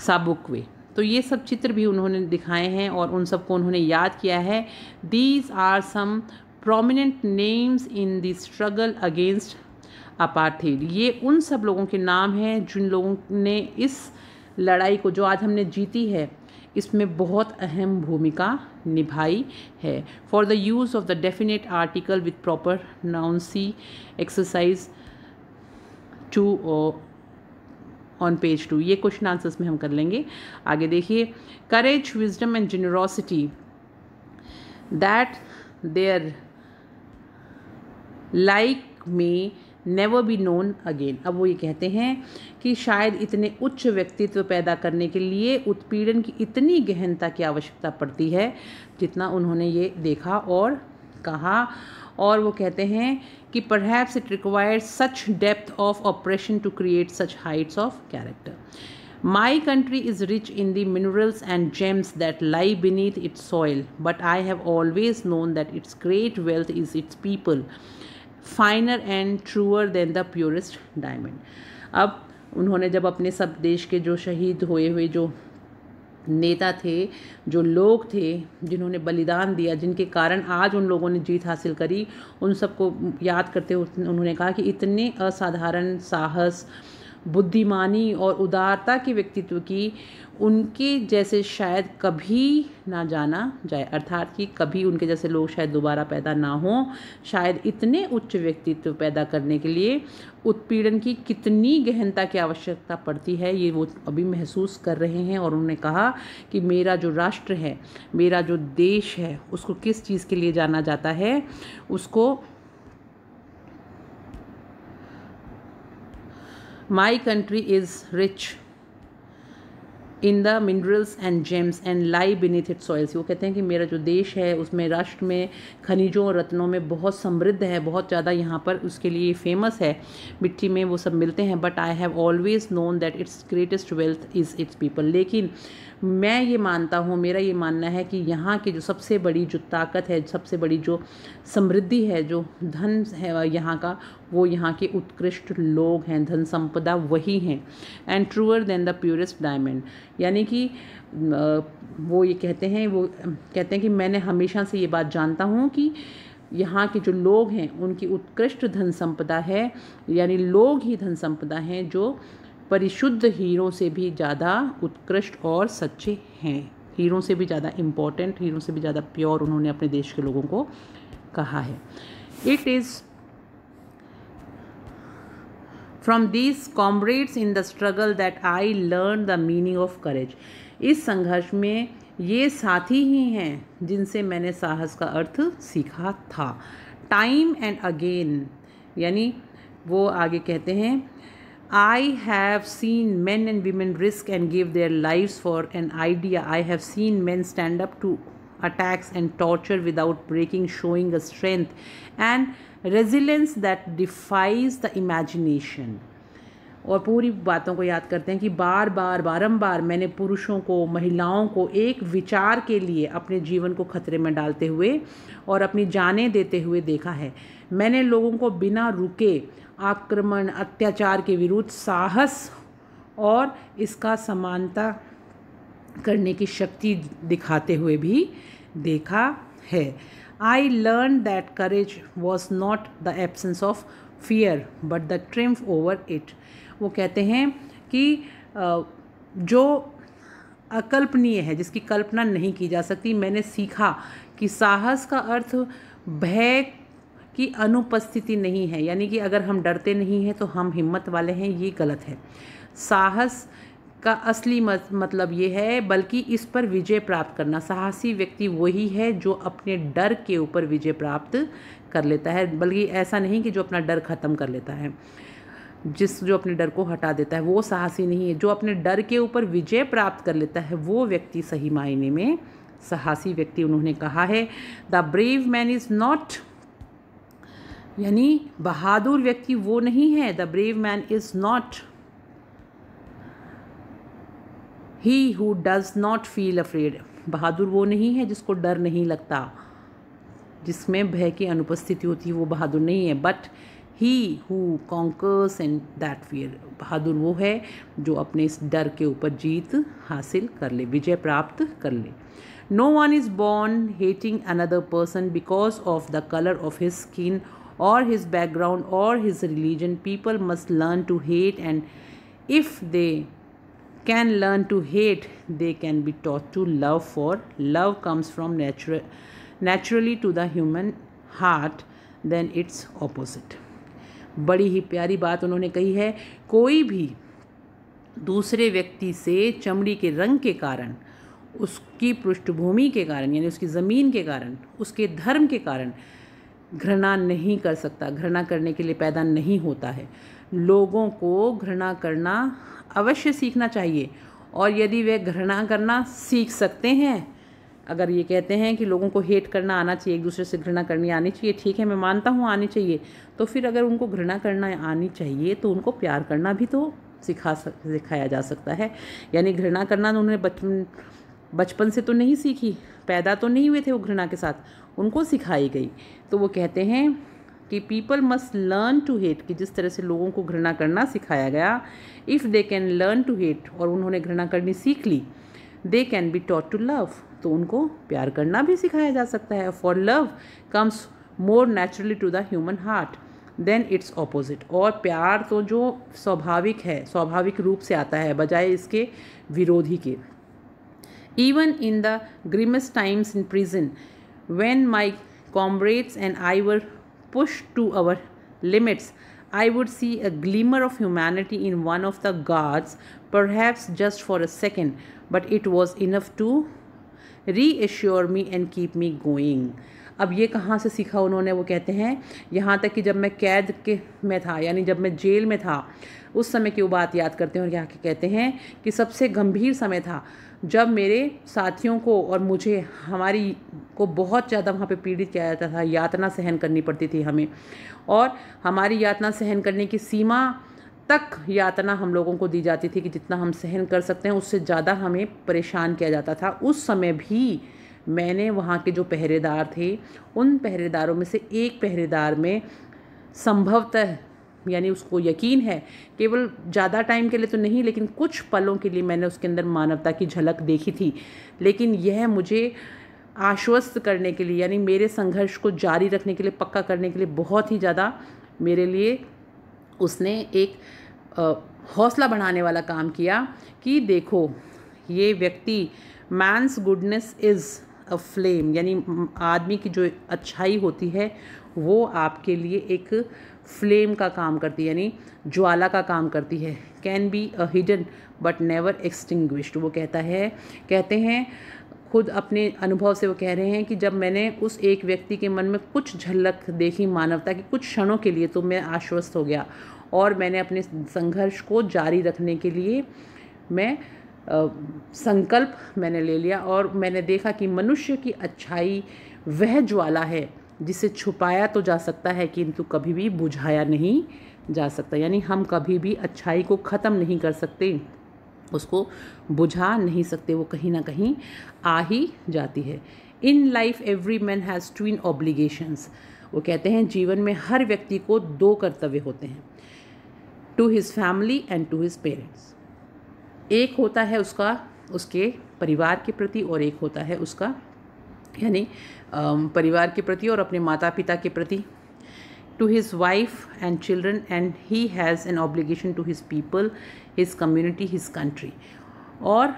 Speaker 1: Sobukwe तो ये सब चित्र भी उन्होंने दिखाए हैं और उन सबको उन्होंने याद किया है these are some prominent names in the struggle against apartheid ये उन सब लोगों के नाम हैं जिन लोगों ने इस लड़ाई को जो आज हमने जीती है इसमें बहुत अहम भूमिका निभाई है for the use of the definite article with proper nouns exercise two on page two ये क्वेश्चन आंसर्स में हम कर लेंगे आगे देखिए courage wisdom and generosity that their like may never be known again अब वो ये कहते हैं कि शायद इतने उच्च व्यक्तित्व पैदा करने के लिए उत्पीड़न की इतनी गहनता की आवश्यकता पड़ती है जितना उन्होंने ये देखा और कहा और वो कहते हैं कि perhaps it require such depth of oppression to create such heights of character my country is rich in the minerals and gems that lie beneath its soil but I have always known that its great wealth is its people finer and truer than the purest diamond अब उन्होंने जब अपने सब देश के जो शहीद हुए हुए जो नेता थे जो लोग थे जिन्होंने बलिदान दिया जिनके कारण आज उन लोगों ने जीत हासिल करी उन सबको याद करते हुए उन्होंने कहा कि इतने असाधारण साहस बुद्धिमानी और उदारता के व्यक्तित्व की उनके जैसे शायद कभी ना जाना जाए अर्थात कि कभी उनके जैसे लोग शायद दोबारा पैदा ना हों शायद इतने उच्च व्यक्तित्व पैदा करने के लिए उत्पीड़न की कितनी गहनता की आवश्यकता पड़ती है ये वो अभी महसूस कर रहे हैं और उन्होंने कहा कि मेरा जो राष्ट्र है मेरा जो देश है उसको किस चीज़ के लिए जाना जाता है उसको My country is rich in the minerals and gems and lie beneath it soils वो कहते हैं कि मेरा जो देश है उसमें राष्ट्र में खनिजों और रत्नों में बहुत समृद्ध है बहुत ज़्यादा यहाँ पर उसके लिए फेमस है मिट्टी में वो सब मिलते हैं but I have always known that its greatest wealth is its people लेकिन मैं ये मानता हूँ मेरा ये मानना है कि यहाँ की जो सबसे बड़ी जो ताकत है सबसे बड़ी जो समृद्धि है जो धन है यहाँ का वो यहाँ के उत्कृष्ट लोग हैं धन संपदा वही हैं and truer than the purest diamond यानी कि वो ये कहते हैं वो कहते हैं कि मैंने हमेशा से ये बात जानता हूँ कि यहाँ के जो लोग हैं उनकी उत्कृष्ट धन संपदा है यानी लोग ही धन संपदा हैं जो परिशुद्ध हीरों से भी ज़्यादा उत्कृष्ट और सच्चे हैं हीरों से भी ज़्यादा इम्पॉर्टेंट हीरों से भी ज़्यादा प्योर उन्होंने अपने देश के लोगों को कहा है it is from these comrades in the struggle that I learn the meaning of courage इस संघर्ष में ये साथी ही हैं जिनसे मैंने साहस का अर्थ सीखा था टाइम एंड अगेन यानी वो आगे कहते हैं I have seen men and women risk and give their lives for an idea. I have seen men stand up to attacks and torture without breaking, showing a strength and resilience that defies the imagination. और पूरी बातों को याद करते हैं कि बार बार बारंबार मैंने पुरुषों को महिलाओं को एक विचार के लिए अपने जीवन को खतरे में डालते हुए और अपनी जानें देते हुए देखा है मैंने लोगों को बिना रुके आक्रमण अत्याचार के विरुद्ध साहस और इसका समानता करने की शक्ति दिखाते हुए भी देखा है I learn that courage was not the absence of fear but the triumph over it वो कहते हैं कि जो अकल्पनीय है जिसकी कल्पना नहीं की जा सकती मैंने सीखा कि साहस का अर्थ भय कि अनुपस्थिति नहीं है यानी कि अगर हम डरते नहीं हैं तो हम हिम्मत वाले हैं ये गलत है साहस का असली मतलब ये है बल्कि इस पर विजय प्राप्त करना साहसी व्यक्ति वही है जो अपने डर के ऊपर विजय प्राप्त कर लेता है बल्कि ऐसा नहीं कि जो अपना डर ख़त्म कर लेता है जिस जो अपने डर को हटा देता है वो साहसी नहीं है जो अपने डर के ऊपर विजय प्राप्त कर लेता है वो व्यक्ति सही मायने में साहसी व्यक्ति उन्होंने कहा है the brave man is not यानी बहादुर व्यक्ति वो नहीं है the brave man is not he who does not feel afraid बहादुर वो नहीं है जिसको डर नहीं लगता जिसमें भय की अनुपस्थिति होती है वो बहादुर नहीं है but he who conquers in that fear बहादुर वो है जो अपने इस डर के ऊपर जीत हासिल कर ले विजय प्राप्त कर ले no one is born hating another person because of the colour of his skin or his background or his religion people must learn to hate and if they can learn to hate they can be taught to love for love comes from natural naturally to the human heart than its opposite बड़ी ही प्यारी बात उन्होंने कही है कोई भी दूसरे व्यक्ति से चमड़ी के रंग के कारण उसकी पृष्ठभूमि के कारण यानी उसकी ज़मीन के कारण उसके धर्म के कारण घृणा नहीं कर सकता घृणा करने के लिए पैदा नहीं होता है लोगों को घृणा करना अवश्य सीखना चाहिए और यदि वे घृणा करना सीख सकते हैं अगर ये कहते हैं कि लोगों को हेट करना आना चाहिए एक दूसरे से घृणा करनी आनी चाहिए ठीक है मैं मानता हूँ आनी चाहिए तो फिर अगर उनको घृणा करना आनी चाहिए तो उनको प्यार करना भी तो सिखा सक सिखाया जा सकता है यानी घृणा करना तो उन्होंने बचपन बचपन से तो नहीं सीखी पैदा तो नहीं हुए थे वो घृणा के साथ उनको सिखाई गई तो वो कहते हैं कि people must learn to hate कि जिस तरह से लोगों को घृणा करना सिखाया गया if they can learn to hate और उन्होंने घृणा करनी सीख ली they can be taught to love तो उनको प्यार करना भी सिखाया जा सकता है for love comes more naturally to the human heart than its opposite और प्यार तो जो स्वाभाविक है स्वाभाविक रूप से आता है बजाय इसके विरोधी के even in the grimmest times in prison when my comrades and I were pushed to our limits, I would see a glimmer of humanity in one of the guards, perhaps just for a second, but it was enough to reassure me and keep me going. अब ये कहाँ से सीखा उन्होंने वो कहते हैं यहाँ तक कि जब मैं कैद के में था यानी जब मैं जेल में था उस समय की वो बात याद करते हैं और यहाँ के कहते हैं कि सबसे गंभीर समय था जब मेरे साथियों को और मुझे हमारी को बहुत ज़्यादा वहाँ पे पीड़ित किया जाता था यातना सहन करनी पड़ती थी हमें और हमारी यातना सहन करने की सीमा तक यातना हम लोगों को दी जाती थी कि जितना हम सहन कर सकते हैं उससे ज़्यादा हमें परेशान किया जाता था उस समय भी मैंने वहाँ के जो पहरेदार थे उन पहरेदारों में से एक पहरेदार में संभवतः यानी उसको यकीन है केवल ज़्यादा टाइम के लिए तो नहीं लेकिन कुछ पलों के लिए मैंने उसके अंदर मानवता की झलक देखी थी लेकिन यह मुझे आश्वस्त करने के लिए यानी मेरे संघर्ष को जारी रखने के लिए पक्का करने के लिए बहुत ही ज़्यादा मेरे लिए उसने एक हौसला बढ़ाने वाला काम किया कि देखो ये व्यक्ति man's goodness is a flame यानी आदमी की जो अच्छाई होती है वो आपके लिए एक फ्लेम का काम करती है यानी ज्वाला का काम करती है can be a hidden but never extinguished वो कहता है कहते हैं खुद अपने अनुभव से वो कह रहे हैं कि जब मैंने उस एक व्यक्ति के मन में कुछ झलक देखी मानवता की कुछ क्षणों के लिए तो मैं आश्वस्त हो गया और मैंने अपने संघर्ष को जारी रखने के लिए मैं आ, संकल्प मैंने ले लिया और मैंने देखा कि मनुष्य की अच्छाई वह ज्वाला है जिसे छुपाया तो जा सकता है किंतु कभी भी बुझाया नहीं जा सकता यानी हम कभी भी अच्छाई को ख़त्म नहीं कर सकते उसको बुझा नहीं सकते वो कहीं ना कहीं आ ही जाती है in life every man has in obligations वो कहते हैं जीवन में हर व्यक्ति को दो कर्तव्य होते हैं to his family and to his parents एक होता है उसका उसके परिवार के प्रति और एक होता है उसका यानी परिवार के प्रति और अपने माता पिता के प्रति to his wife and children and he has an obligation to his people his community his country और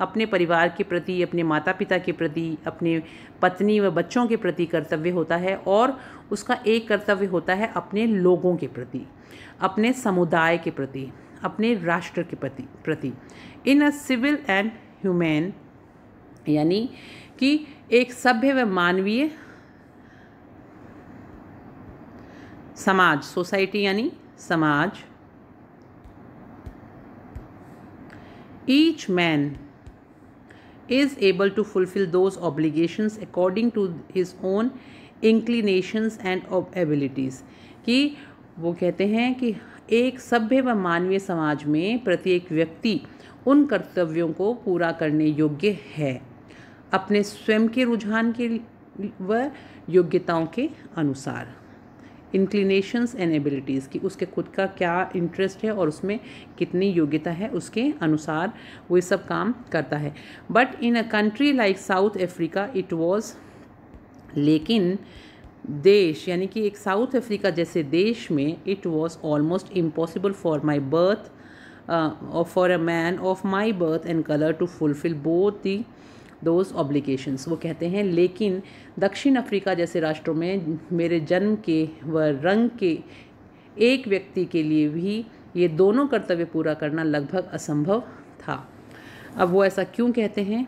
Speaker 1: अपने परिवार के प्रति अपने माता पिता के प्रति अपने पत्नी व बच्चों के प्रति कर्तव्य होता है और उसका एक कर्तव्य होता है अपने लोगों के प्रति अपने समुदाय के प्रति अपने राष्ट्र के प्रति प्रति in a civil and humane यानी कि एक सभ्य व मानवीय समाज सोसाइटी यानी समाज each man is able to fulfil those obligations according to his own inclinations and abilities कि वो कहते हैं कि एक सभ्य व मानवीय समाज में प्रत्येक व्यक्ति उन कर्तव्यों को पूरा करने योग्य है अपने स्वयं के रुझान के व योग्यताओं के अनुसार इंक्लिनेशंस एंड एबिलिटीज़ की उसके खुद का क्या इंटरेस्ट है और उसमें कितनी योग्यता है उसके अनुसार वो ये सब काम करता है but in a country like South Africa it was लेकिन देश यानी कि एक साउथ अफ्रीका जैसे देश में it was almost impossible for my birth for a man of my birth and colour to fulfil both the those obligations वो कहते हैं लेकिन दक्षिण अफ्रीका जैसे राष्ट्रों में मेरे जन्म के व रंग के एक व्यक्ति के लिए भी ये दोनों कर्तव्य पूरा करना लगभग असंभव था अब वो ऐसा क्यों कहते हैं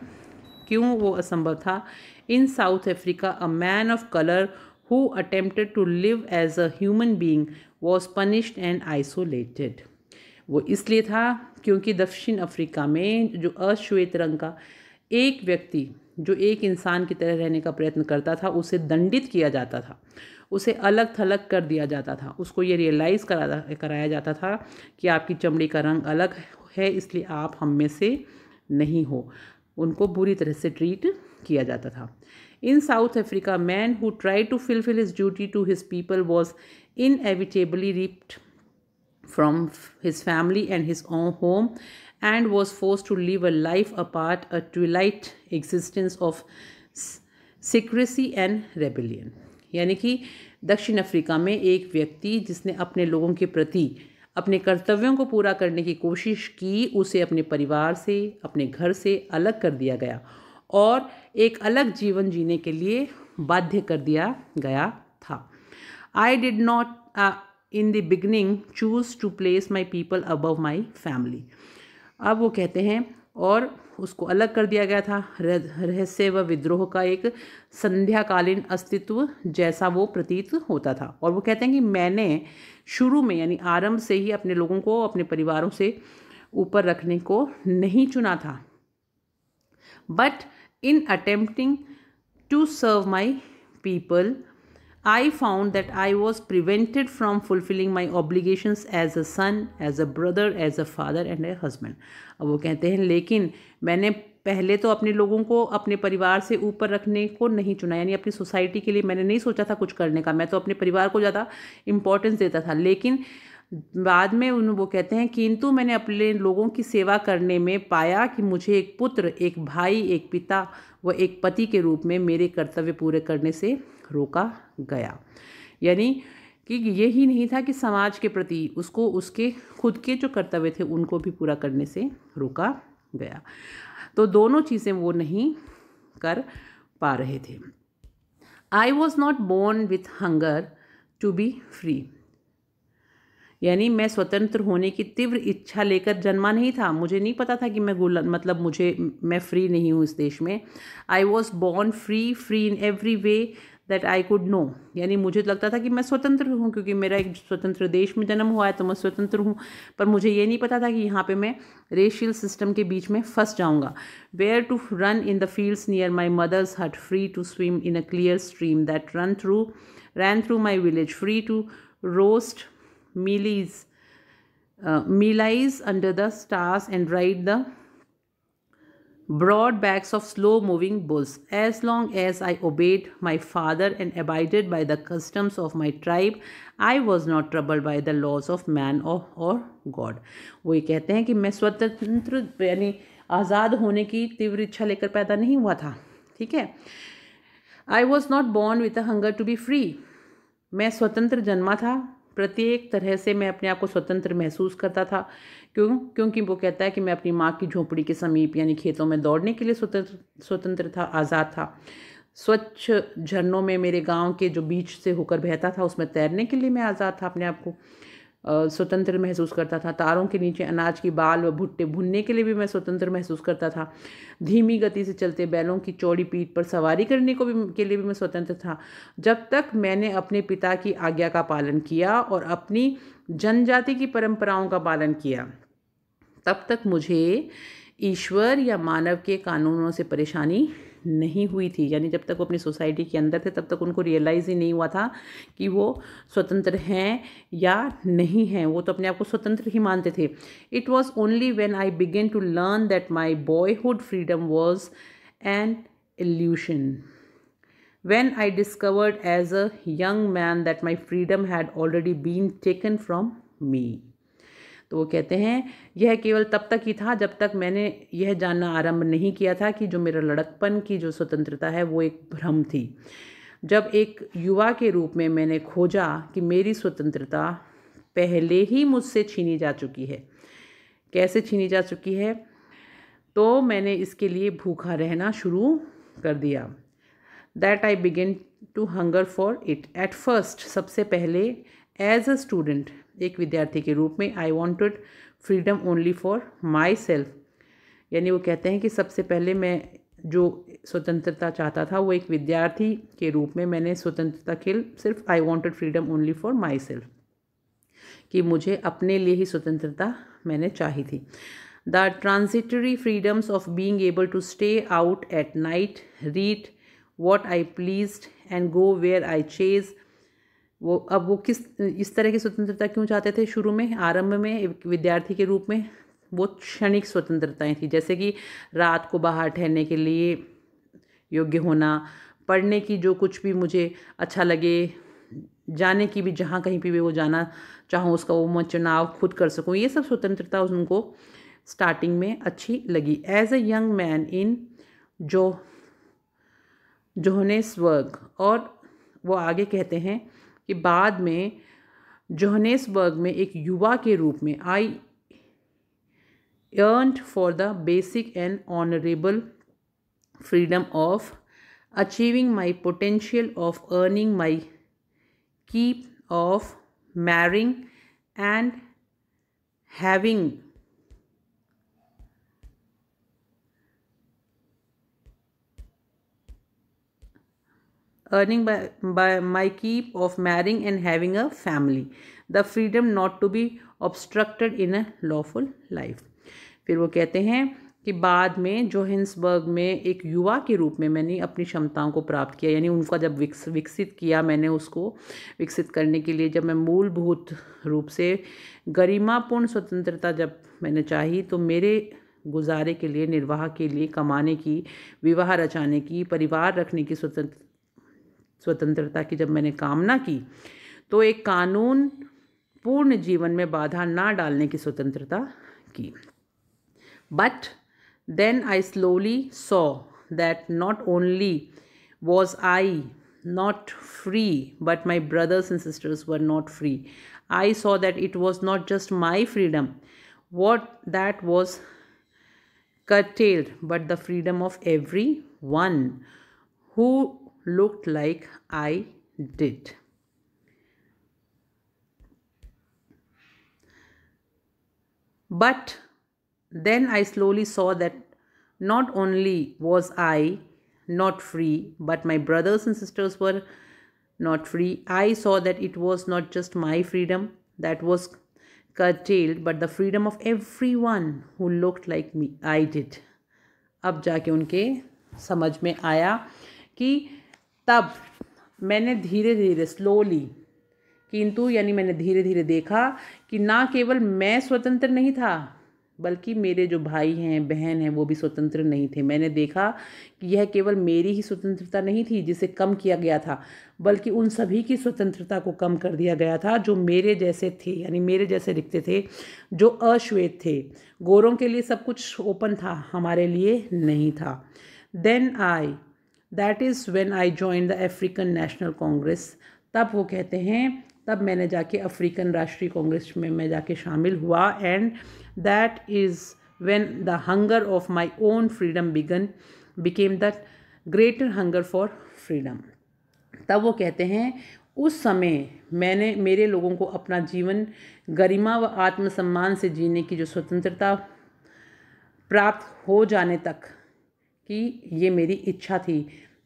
Speaker 1: क्यों वो असंभव था in South Africa a man of colour who attempted to live as a human being was punished and isolated वो इसलिए था क्योंकि दक्षिण अफ्रीका में जो अश्वेत रंग का एक व्यक्ति जो एक इंसान की तरह रहने का प्रयत्न करता था उसे दंडित किया जाता था उसे अलग थलग कर दिया जाता था उसको ये रियलाइज़ करा कराया जाता था कि आपकी चमड़ी का रंग अलग है इसलिए आप हम में से नहीं हो उनको बुरी तरह से ट्रीट किया जाता था in South Africa man who try to fulfil his duty to his people was inevitably ripped from his family and his own home and was forced to live a life apart, a twilight existence of secrecy and rebellion. यानी कि दक्षिण Africa में एक व्यक्ति जिसने अपने लोगों के प्रति अपने कर्तव्यों को पूरा करने की कोशिश की उसे अपने परिवार से अपने घर से अलग कर दिया गया और एक अलग जीवन जीने के लिए बाध्य कर दिया गया था I did not in the beginning choose to place my people above my family अब वो कहते हैं और उसको अलग कर दिया गया था रहस्य व विद्रोह का एक संध्याकालीन अस्तित्व जैसा वो प्रतीत होता था और वो कहते हैं कि मैंने शुरू में यानी आरंभ से ही अपने लोगों को अपने परिवारों से ऊपर रखने को नहीं चुना था but in attempting to serve my people I found that I was prevented from fulfilling my obligations as a son, as a brother, as a father and a husband. अब वो कहते हैं लेकिन मैंने पहले तो अपने लोगों को अपने परिवार से ऊपर रखने को नहीं चुना यानी अपनी सोसाइटी के लिए मैंने नहीं सोचा था कुछ करने का मैं तो अपने परिवार को ज़्यादा इम्पोर्टेंस देता था लेकिन बाद में उन वो कहते हैं किंतु मैंने अपने लोगों की सेवा करने में पाया कि मुझे एक पुत्र एक भाई एक पिता व एक पति के रूप में मेरे कर्तव्य पूरे करने से रोका गया यानी कि ये ही नहीं था कि समाज के प्रति उसको उसके खुद के जो कर्तव्य थे उनको भी पूरा करने से रोका गया तो दोनों चीज़ें वो नहीं कर पा रहे थे I was not born with hunger to be free यानी मैं स्वतंत्र होने की तीव्र इच्छा लेकर जन्मा नहीं था मुझे नहीं पता था कि मैं गुल मतलब मुझे मैं फ्री नहीं हूँ इस देश में I was born free free in every way that I could know यानी मुझे तो लगता था कि मैं स्वतंत्र हूँ क्योंकि मेरा एक स्वतंत्र देश में जन्म हुआ है तो मैं स्वतंत्र हूँ पर मुझे ये नहीं पता था कि यहाँ पे मैं रेशियल सिस्टम के बीच में फंस जाऊँगा where to run in the fields near my mother's hut free to swim in a clear stream that run through ran through my village free to roast mealies mealies under the stars and ride the broad backs of slow moving bulls. As long as I obeyed my father and abided by the customs of my tribe, I was not troubled by the laws of man or, or God. वही कहते हैं कि मैं स्वतंत्र यानी आज़ाद होने की तीव्र इच्छा लेकर पैदा नहीं हुआ था ठीक है I was not born with a hunger to be free मैं स्वतंत्र जन्मा था प्रत्येक तरह से मैं अपने आप को स्वतंत्र महसूस करता था क्यों क्योंकि वो कहता है कि मैं अपनी माँ की झोपड़ी के समीप यानी खेतों में दौड़ने के लिए स्वतंत्र स्वतंत्र था आज़ाद था स्वच्छ झरनों में मेरे गांव के जो बीच से होकर बहता था उसमें तैरने के लिए मैं आज़ाद था अपने आप को स्वतंत्र महसूस करता था तारों के नीचे अनाज की बाल व भुट्टे भुनने के लिए भी मैं स्वतंत्र महसूस करता था धीमी गति से चलते बैलों की चौड़ी पीठ पर सवारी करने को भी के लिए भी मैं स्वतंत्र था जब तक मैंने अपने पिता की आज्ञा का पालन किया और अपनी जनजाति की परंपराओं का पालन किया तब तक मुझे ईश्वर या मानव के कानूनों से परेशानी नहीं हुई थी यानी जब तक वो अपनी सोसाइटी के अंदर थे तब तक उनको रियलाइज़ ही नहीं हुआ था कि वो स्वतंत्र हैं या नहीं हैं वो तो अपने आप को स्वतंत्र ही मानते थे it was only when I began to learn that my boyhood freedom was an illusion when I discovered as a young man that my freedom had already been taken from me तो वो कहते हैं यह केवल तब तक ही था जब तक मैंने यह जानना आरंभ नहीं किया था कि जो मेरा लड़कपन की जो स्वतंत्रता है वो एक भ्रम थी जब एक युवा के रूप में मैंने खोजा कि मेरी स्वतंत्रता पहले ही मुझसे छीनी जा चुकी है कैसे छीनी जा चुकी है तो मैंने इसके लिए भूखा रहना शुरू कर दिया that I begin to hunger for it at first सबसे पहले एज अ स्टूडेंट एक विद्यार्थी के रूप में I wanted freedom only for myself यानी वो कहते हैं कि सबसे पहले मैं जो स्वतंत्रता चाहता था वो एक विद्यार्थी के रूप में मैंने स्वतंत्रता खेल सिर्फ I wanted freedom only for myself कि मुझे अपने लिए ही स्वतंत्रता मैंने चाही थी the transitory freedoms of being able to stay out at night read what I please and go where I chose वो अब वो किस इस तरह की स्वतंत्रता क्यों चाहते थे शुरू में आरंभ में एक विद्यार्थी के रूप में वो क्षणिक स्वतंत्रताएं थी जैसे कि रात को बाहर ठहरने के लिए योग्य होना पढ़ने की जो कुछ भी मुझे अच्छा लगे जाने की भी जहाँ कहीं पर भी वो जाना चाहूँ उसका वो मैं चुनाव खुद कर सकूँ ये सब स्वतंत्रता उनको स्टार्टिंग में अच्छी लगी as a young man in जो जोहनेसवर्ग और वो आगे कहते हैं कि बाद में जोहनेसबर्ग में एक युवा के रूप में I yearned for the basic and honourable freedom of achieving my potential of earning my keep of marrying and having earning by, by my keep of marrying and having a family the freedom not to be obstructed in a lawful life फिर वो कहते हैं कि बाद में Johannesburg में एक युवा के रूप में मैंने अपनी क्षमताओं को प्राप्त किया यानी उनका जब विकस विकसित किया मैंने उसको विकसित करने के लिए जब मैं मूलभूत रूप से गरिमापूर्ण स्वतंत्रता जब मैंने चाही तो मेरे गुजारे के लिए निर्वाह के लिए कमाने की विवाह रचाने की परिवार रखने की स्वतंत्र स्वतंत्रता की जब मैंने कामना की तो एक कानून पूर्ण जीवन में बाधा ना डालने की स्वतंत्रता की but then I slowly saw that not only was I not free but my brothers and sisters were not free I saw that it was not just my freedom what that was curtailed but the freedom of everyone who looked like I did. But then I slowly saw that not only was I not free, but my brothers and sisters were not free. I saw that it was not just my freedom that was curtailed, but the freedom of everyone who looked like me. I did. अब जाके उनके समझ में आया कि तब मैंने धीरे धीरे स्लोली किंतु यानी मैंने धीरे धीरे देखा कि ना केवल मैं स्वतंत्र नहीं था बल्कि मेरे जो भाई हैं बहन हैं वो भी स्वतंत्र नहीं थे मैंने देखा कि यह केवल मेरी ही स्वतंत्रता नहीं थी जिसे कम किया गया था बल्कि उन सभी की स्वतंत्रता को कम कर दिया गया था जो मेरे जैसे थे यानी मेरे जैसे दिखते थे जो अश्वेत थे गोरों के लिए सब कुछ ओपन था हमारे लिए नहीं था then I that is when I join the African National Congress तब वो कहते हैं तब मैंने जाके अफ्रीकन राष्ट्रीय कांग्रेस में मैं जाके शामिल हुआ and that is when the hunger of my own freedom began became the greater hunger for freedom तब वो कहते हैं उस समय मैंने मेरे लोगों को अपना जीवन गरिमा व आत्मसम्मान से जीने की जो स्वतंत्रता प्राप्त हो जाने तक कि ये मेरी इच्छा थी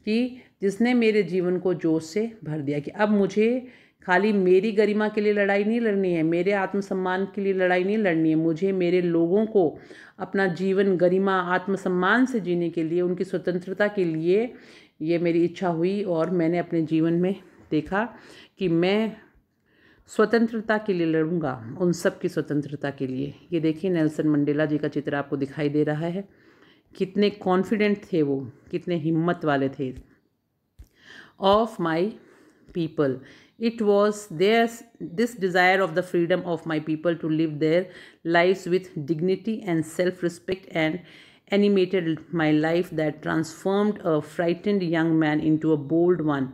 Speaker 1: कि जिसने मेरे जीवन को जोश से भर दिया कि अब मुझे खाली मेरी गरिमा के लिए लड़ाई नहीं लड़नी है मेरे आत्मसम्मान के लिए लड़ाई नहीं लड़नी है मुझे मेरे लोगों को अपना जीवन गरिमा आत्मसम्मान से जीने के लिए उनकी स्वतंत्रता के लिए ये मेरी इच्छा हुई और मैंने अपने जीवन में देखा कि मैं स्वतंत्रता के लिए लड़ूंगा उन सब की स्वतंत्रता के लिए ये देखिए नेल्सन मंडेला जी का चित्र आपको दिखाई दे रहा है कितने कॉन्फिडेंट थे वो कितने हिम्मत वाले थे of my people it was their this desire of the freedom of my people to live their life with dignity and self respect and animated my life that transformed a frightened young man into a bold one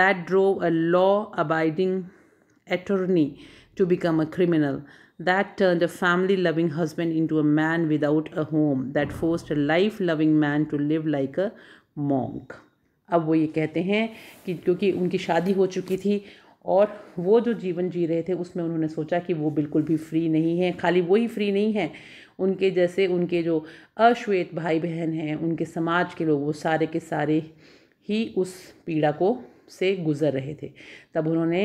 Speaker 1: that drove a law abiding attorney to become a criminal that turned a family loving husband into a man without a home, that forced a life loving man to live like a monk. अब वो ये कहते हैं कि क्योंकि उनकी शादी हो चुकी थी और वो जो जीवन जी रहे थे उसमें उन्होंने सोचा कि वो बिल्कुल भी फ्री नहीं है खाली वही फ्री नहीं है उनके जैसे उनके जो अश्वेत भाई बहन हैं उनके समाज के लोग वो सारे के सारे ही उस पीड़ा को से गुज़र रहे थे तब उन्होंने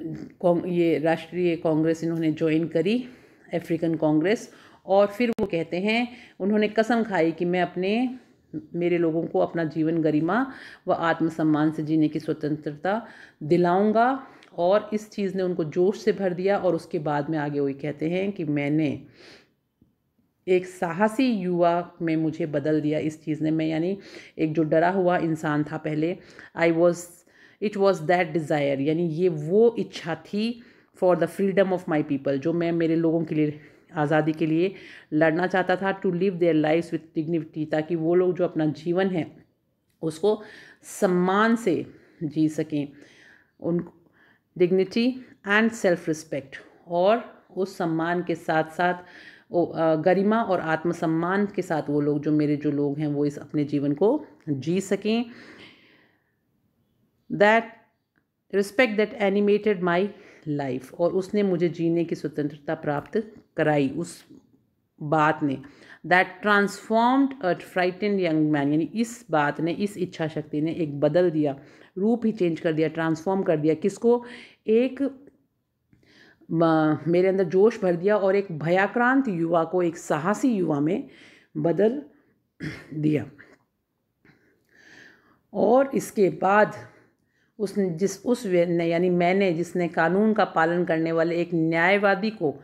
Speaker 1: ये राष्ट्रीय कांग्रेस इन्होंने ज्वाइन करी अफ्रीकन कांग्रेस और फिर वो कहते हैं उन्होंने कसम खाई कि मैं अपने मेरे लोगों को अपना जीवन गरिमा व आत्मसम्मान से जीने की स्वतंत्रता दिलाऊंगा और इस चीज़ ने उनको जोश से भर दिया और उसके बाद में आगे वही कहते हैं कि मैंने एक साहसी युवा में मुझे बदल दिया इस चीज़ ने मैं यानी एक जो डरा हुआ इंसान था पहले I was it was that desire यानी ये वो इच्छा थी for the freedom of my people जो मैं मेरे लोगों के लिए आज़ादी के लिए लड़ना चाहता था to live their life with dignity ताकि वो लोग जो अपना जीवन है उसको सम्मान से जी सकें उन डिग्निटी एंड सेल्फ रिस्पेक्ट और उस सम्मान के साथ साथ गरिमा और आत्मसम्मान के साथ वो लोग जो मेरे जो लोग हैं वो इस अपने जीवन को जी सकें that respect that animated my life और उसने मुझे जीने की स्वतंत्रता प्राप्त कराई उस बात ने that transformed a frightened young man यानी इस बात ने इस इच्छा शक्ति ने एक बदल दिया रूप ही चेंज कर दिया ट्रांसफॉर्म कर दिया किसको एक मेरे अंदर जोश भर दिया और एक भयाक्रांत युवा को एक साहसी युवा में बदल दिया और इसके बाद उस जिस उस ने यानी मैंने जिसने कानून का पालन करने वाले एक न्यायवादी को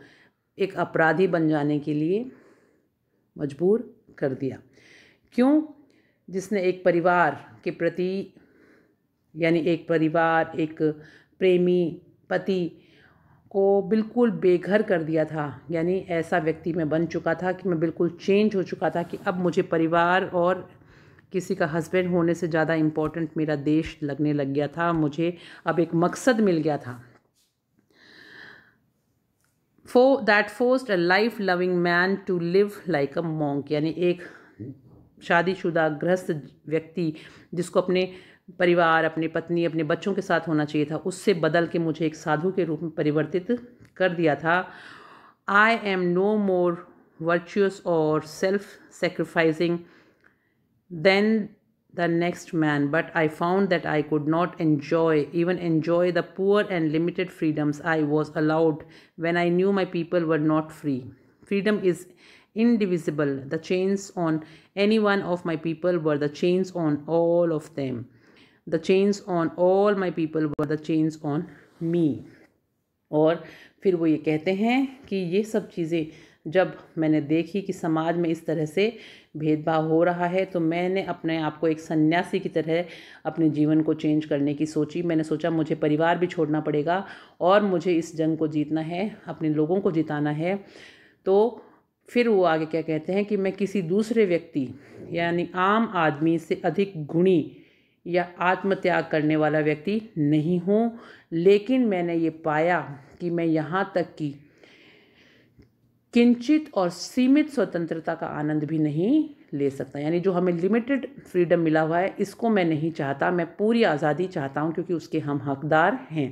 Speaker 1: एक अपराधी बन जाने के लिए मजबूर कर दिया क्यों जिसने एक परिवार के प्रति यानी एक परिवार एक प्रेमी पति को बिल्कुल बेघर कर दिया था यानी ऐसा व्यक्ति मैं बन चुका था कि मैं बिल्कुल चेंज हो चुका था कि अब मुझे परिवार और किसी का हस्बैंड होने से ज़्यादा इम्पोर्टेंट मेरा देश लगने लग गया था मुझे अब एक मकसद मिल गया था फो that forced a life loving man to live like a monk यानी एक शादीशुदा गृहस्थ व्यक्ति जिसको अपने परिवार अपने पत्नी अपने बच्चों के साथ होना चाहिए था उससे बदल के मुझे एक साधु के रूप में परिवर्तित कर दिया था I am no more virtuous और self sacrificing then the next man but i found that i could not enjoy even enjoy the poor and limited freedoms i was allowed when i knew my people were not free freedom is indivisible the chains on any one of my people were the chains on all of them the chains on all my people were the chains on me और फिर वो ये कहते हैं कि ये सब चीज़ें जब मैंने देखी कि समाज में इस तरह से भेदभाव हो रहा है तो मैंने अपने आप को एक सन्यासी की तरह अपने जीवन को चेंज करने की सोची मैंने सोचा मुझे परिवार भी छोड़ना पड़ेगा और मुझे इस जंग को जीतना है अपने लोगों को जिताना है तो फिर वो आगे क्या कहते हैं कि मैं किसी दूसरे व्यक्ति यानी आम आदमी से अधिक गुणी या आत्मत्याग करने वाला व्यक्ति नहीं हूँ लेकिन मैंने ये पाया कि मैं यहाँ तक कि किंचित और सीमित स्वतंत्रता का आनंद भी नहीं ले सकता यानी जो हमें लिमिटेड फ्रीडम मिला हुआ है इसको मैं नहीं चाहता मैं पूरी आज़ादी चाहता हूँ क्योंकि उसके हम हकदार हैं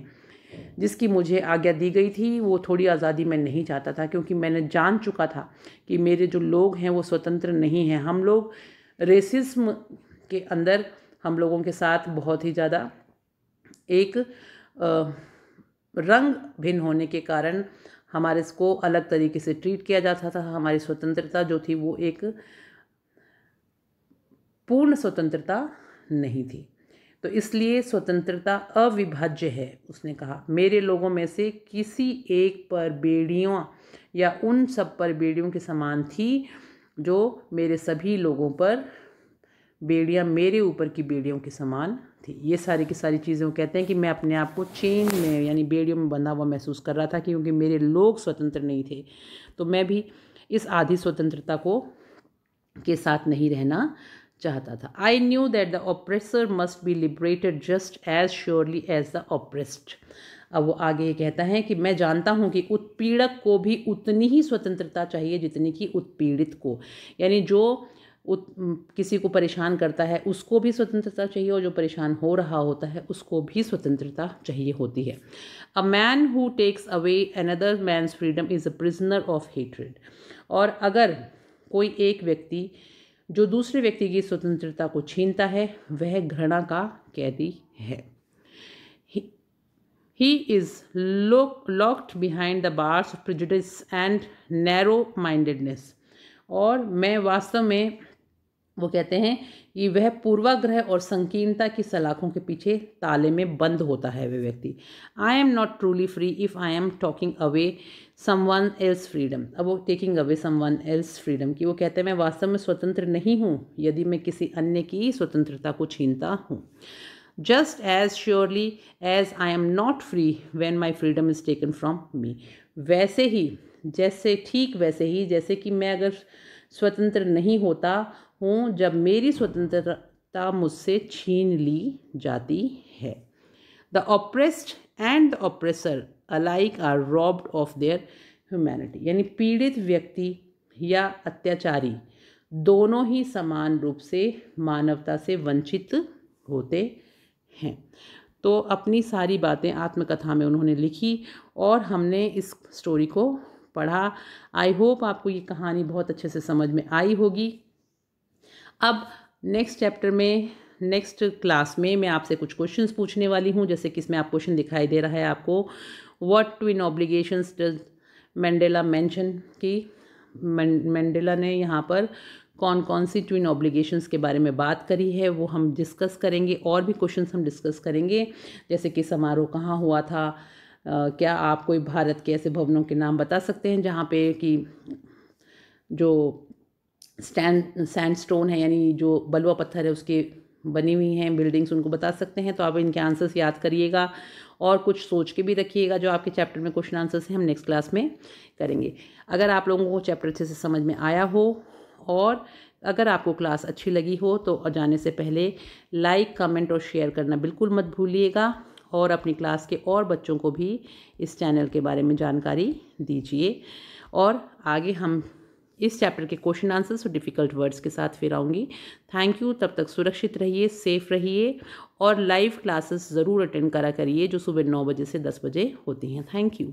Speaker 1: जिसकी मुझे आज्ञा दी गई थी वो थोड़ी आज़ादी मैं नहीं चाहता था क्योंकि मैंने जान चुका था कि मेरे जो लोग हैं वो स्वतंत्र नहीं हैं हम लोग रेसिज्म के अंदर हम लोगों के साथ बहुत ही ज़्यादा एक रंग भिन्न होने के कारण हमारे इसको अलग तरीके से ट्रीट किया जाता था हमारी स्वतंत्रता जो थी वो एक पूर्ण स्वतंत्रता नहीं थी तो इसलिए स्वतंत्रता अविभाज्य है उसने कहा मेरे लोगों में से किसी एक पर बेड़ियों या उन सब पर बेड़ियों के समान थी जो मेरे सभी लोगों पर बेड़ियाँ मेरे ऊपर की बेड़ियों के समान थी ये सारी की सारी चीज़ें वो कहते हैं कि मैं अपने आप को चेन में यानी बेड़ियों में बंधा हुआ महसूस कर रहा था क्योंकि मेरे लोग स्वतंत्र नहीं थे तो मैं भी इस आधी स्वतंत्रता को के साथ नहीं रहना चाहता था I knew that the oppressor must be liberated just as surely as the oppressed अब वो आगे ये कहता है कि मैं जानता हूँ कि उत्पीड़क को भी उतनी ही स्वतंत्रता चाहिए जितनी कि उत्पीड़ित को यानी जो किसी को परेशान करता है उसको भी स्वतंत्रता चाहिए और जो परेशान हो रहा होता है उसको भी स्वतंत्रता चाहिए होती है a man who takes away another man's freedom is a prisoner of hatred और अगर कोई एक व्यक्ति जो दूसरे व्यक्ति की स्वतंत्रता को छीनता है वह घृणा का कैदी है he is locked behind the bars of prejudice and narrow mindedness और मैं वास्तव में वो कहते हैं कि वह पूर्वाग्रह और संकीर्णता की सलाखों के पीछे ताले में बंद होता है वह व्यक्ति I am not truly free if I am taking away someone else freedom अब वो taking away someone else freedom कि वो कहते हैं मैं वास्तव में स्वतंत्र नहीं हूँ यदि मैं किसी अन्य की स्वतंत्रता को छीनता हूँ just as surely as I am not free when my freedom is taken from me वैसे ही जैसे ठीक वैसे ही जैसे कि मैं अगर स्वतंत्र नहीं होता हूँ जब मेरी स्वतंत्रता मुझसे छीन ली जाती है the oppressed and the oppressor alike are robbed of their humanity यानी पीड़ित व्यक्ति या अत्याचारी दोनों ही समान रूप से मानवता से वंचित होते हैं तो अपनी सारी बातें आत्मकथा में उन्होंने लिखी और हमने इस स्टोरी को पढ़ा आई होप आपको ये कहानी बहुत अच्छे से समझ में आई होगी अब नेक्स्ट चैप्टर में नेक्स्ट क्लास में मैं आपसे कुछ क्वेश्चंस पूछने वाली हूँ जैसे कि इसमें आप क्वेश्चन दिखाई दे रहा है आपको what twin obligations does Mandela mention की मैंडेला ने यहाँ पर कौन कौन सी ट्विन ऑब्लिगेशंस के बारे में बात करी है वो हम डिस्कस करेंगे और भी क्वेश्चंस हम डिस्कस करेंगे जैसे कि समारोह कहाँ हुआ था आ, क्या आप कोई भारत के ऐसे भवनों के नाम बता सकते हैं जहाँ पे कि जो स्टैंड सैंड स्टोन है यानी जो बलुआ पत्थर है उसके बनी हुई हैं बिल्डिंग्स उनको बता सकते हैं तो आप इनके आंसर्स याद करिएगा और कुछ सोच के भी रखिएगा जो आपके चैप्टर में क्वेश्चन आंसर्स हैं हम नेक्स्ट क्लास में करेंगे अगर आप लोगों को चैप्टर अच्छे से समझ में आया हो और अगर आपको क्लास अच्छी लगी हो तो जाने से पहले लाइक कमेंट और शेयर करना बिल्कुल मत भूलिएगा और अपनी क्लास के और बच्चों को भी इस चैनल के बारे में जानकारी दीजिए और आगे हम इस चैप्टर के क्वेश्चन आंसर्स और डिफ़िकल्ट वर्ड्स के साथ फिर आऊँगी थैंक यू तब तक सुरक्षित रहिए सेफ रहिए और लाइव क्लासेस ज़रूर अटेंड करा करिए जो सुबह नौ बजे से दस बजे होती हैं थैंक यू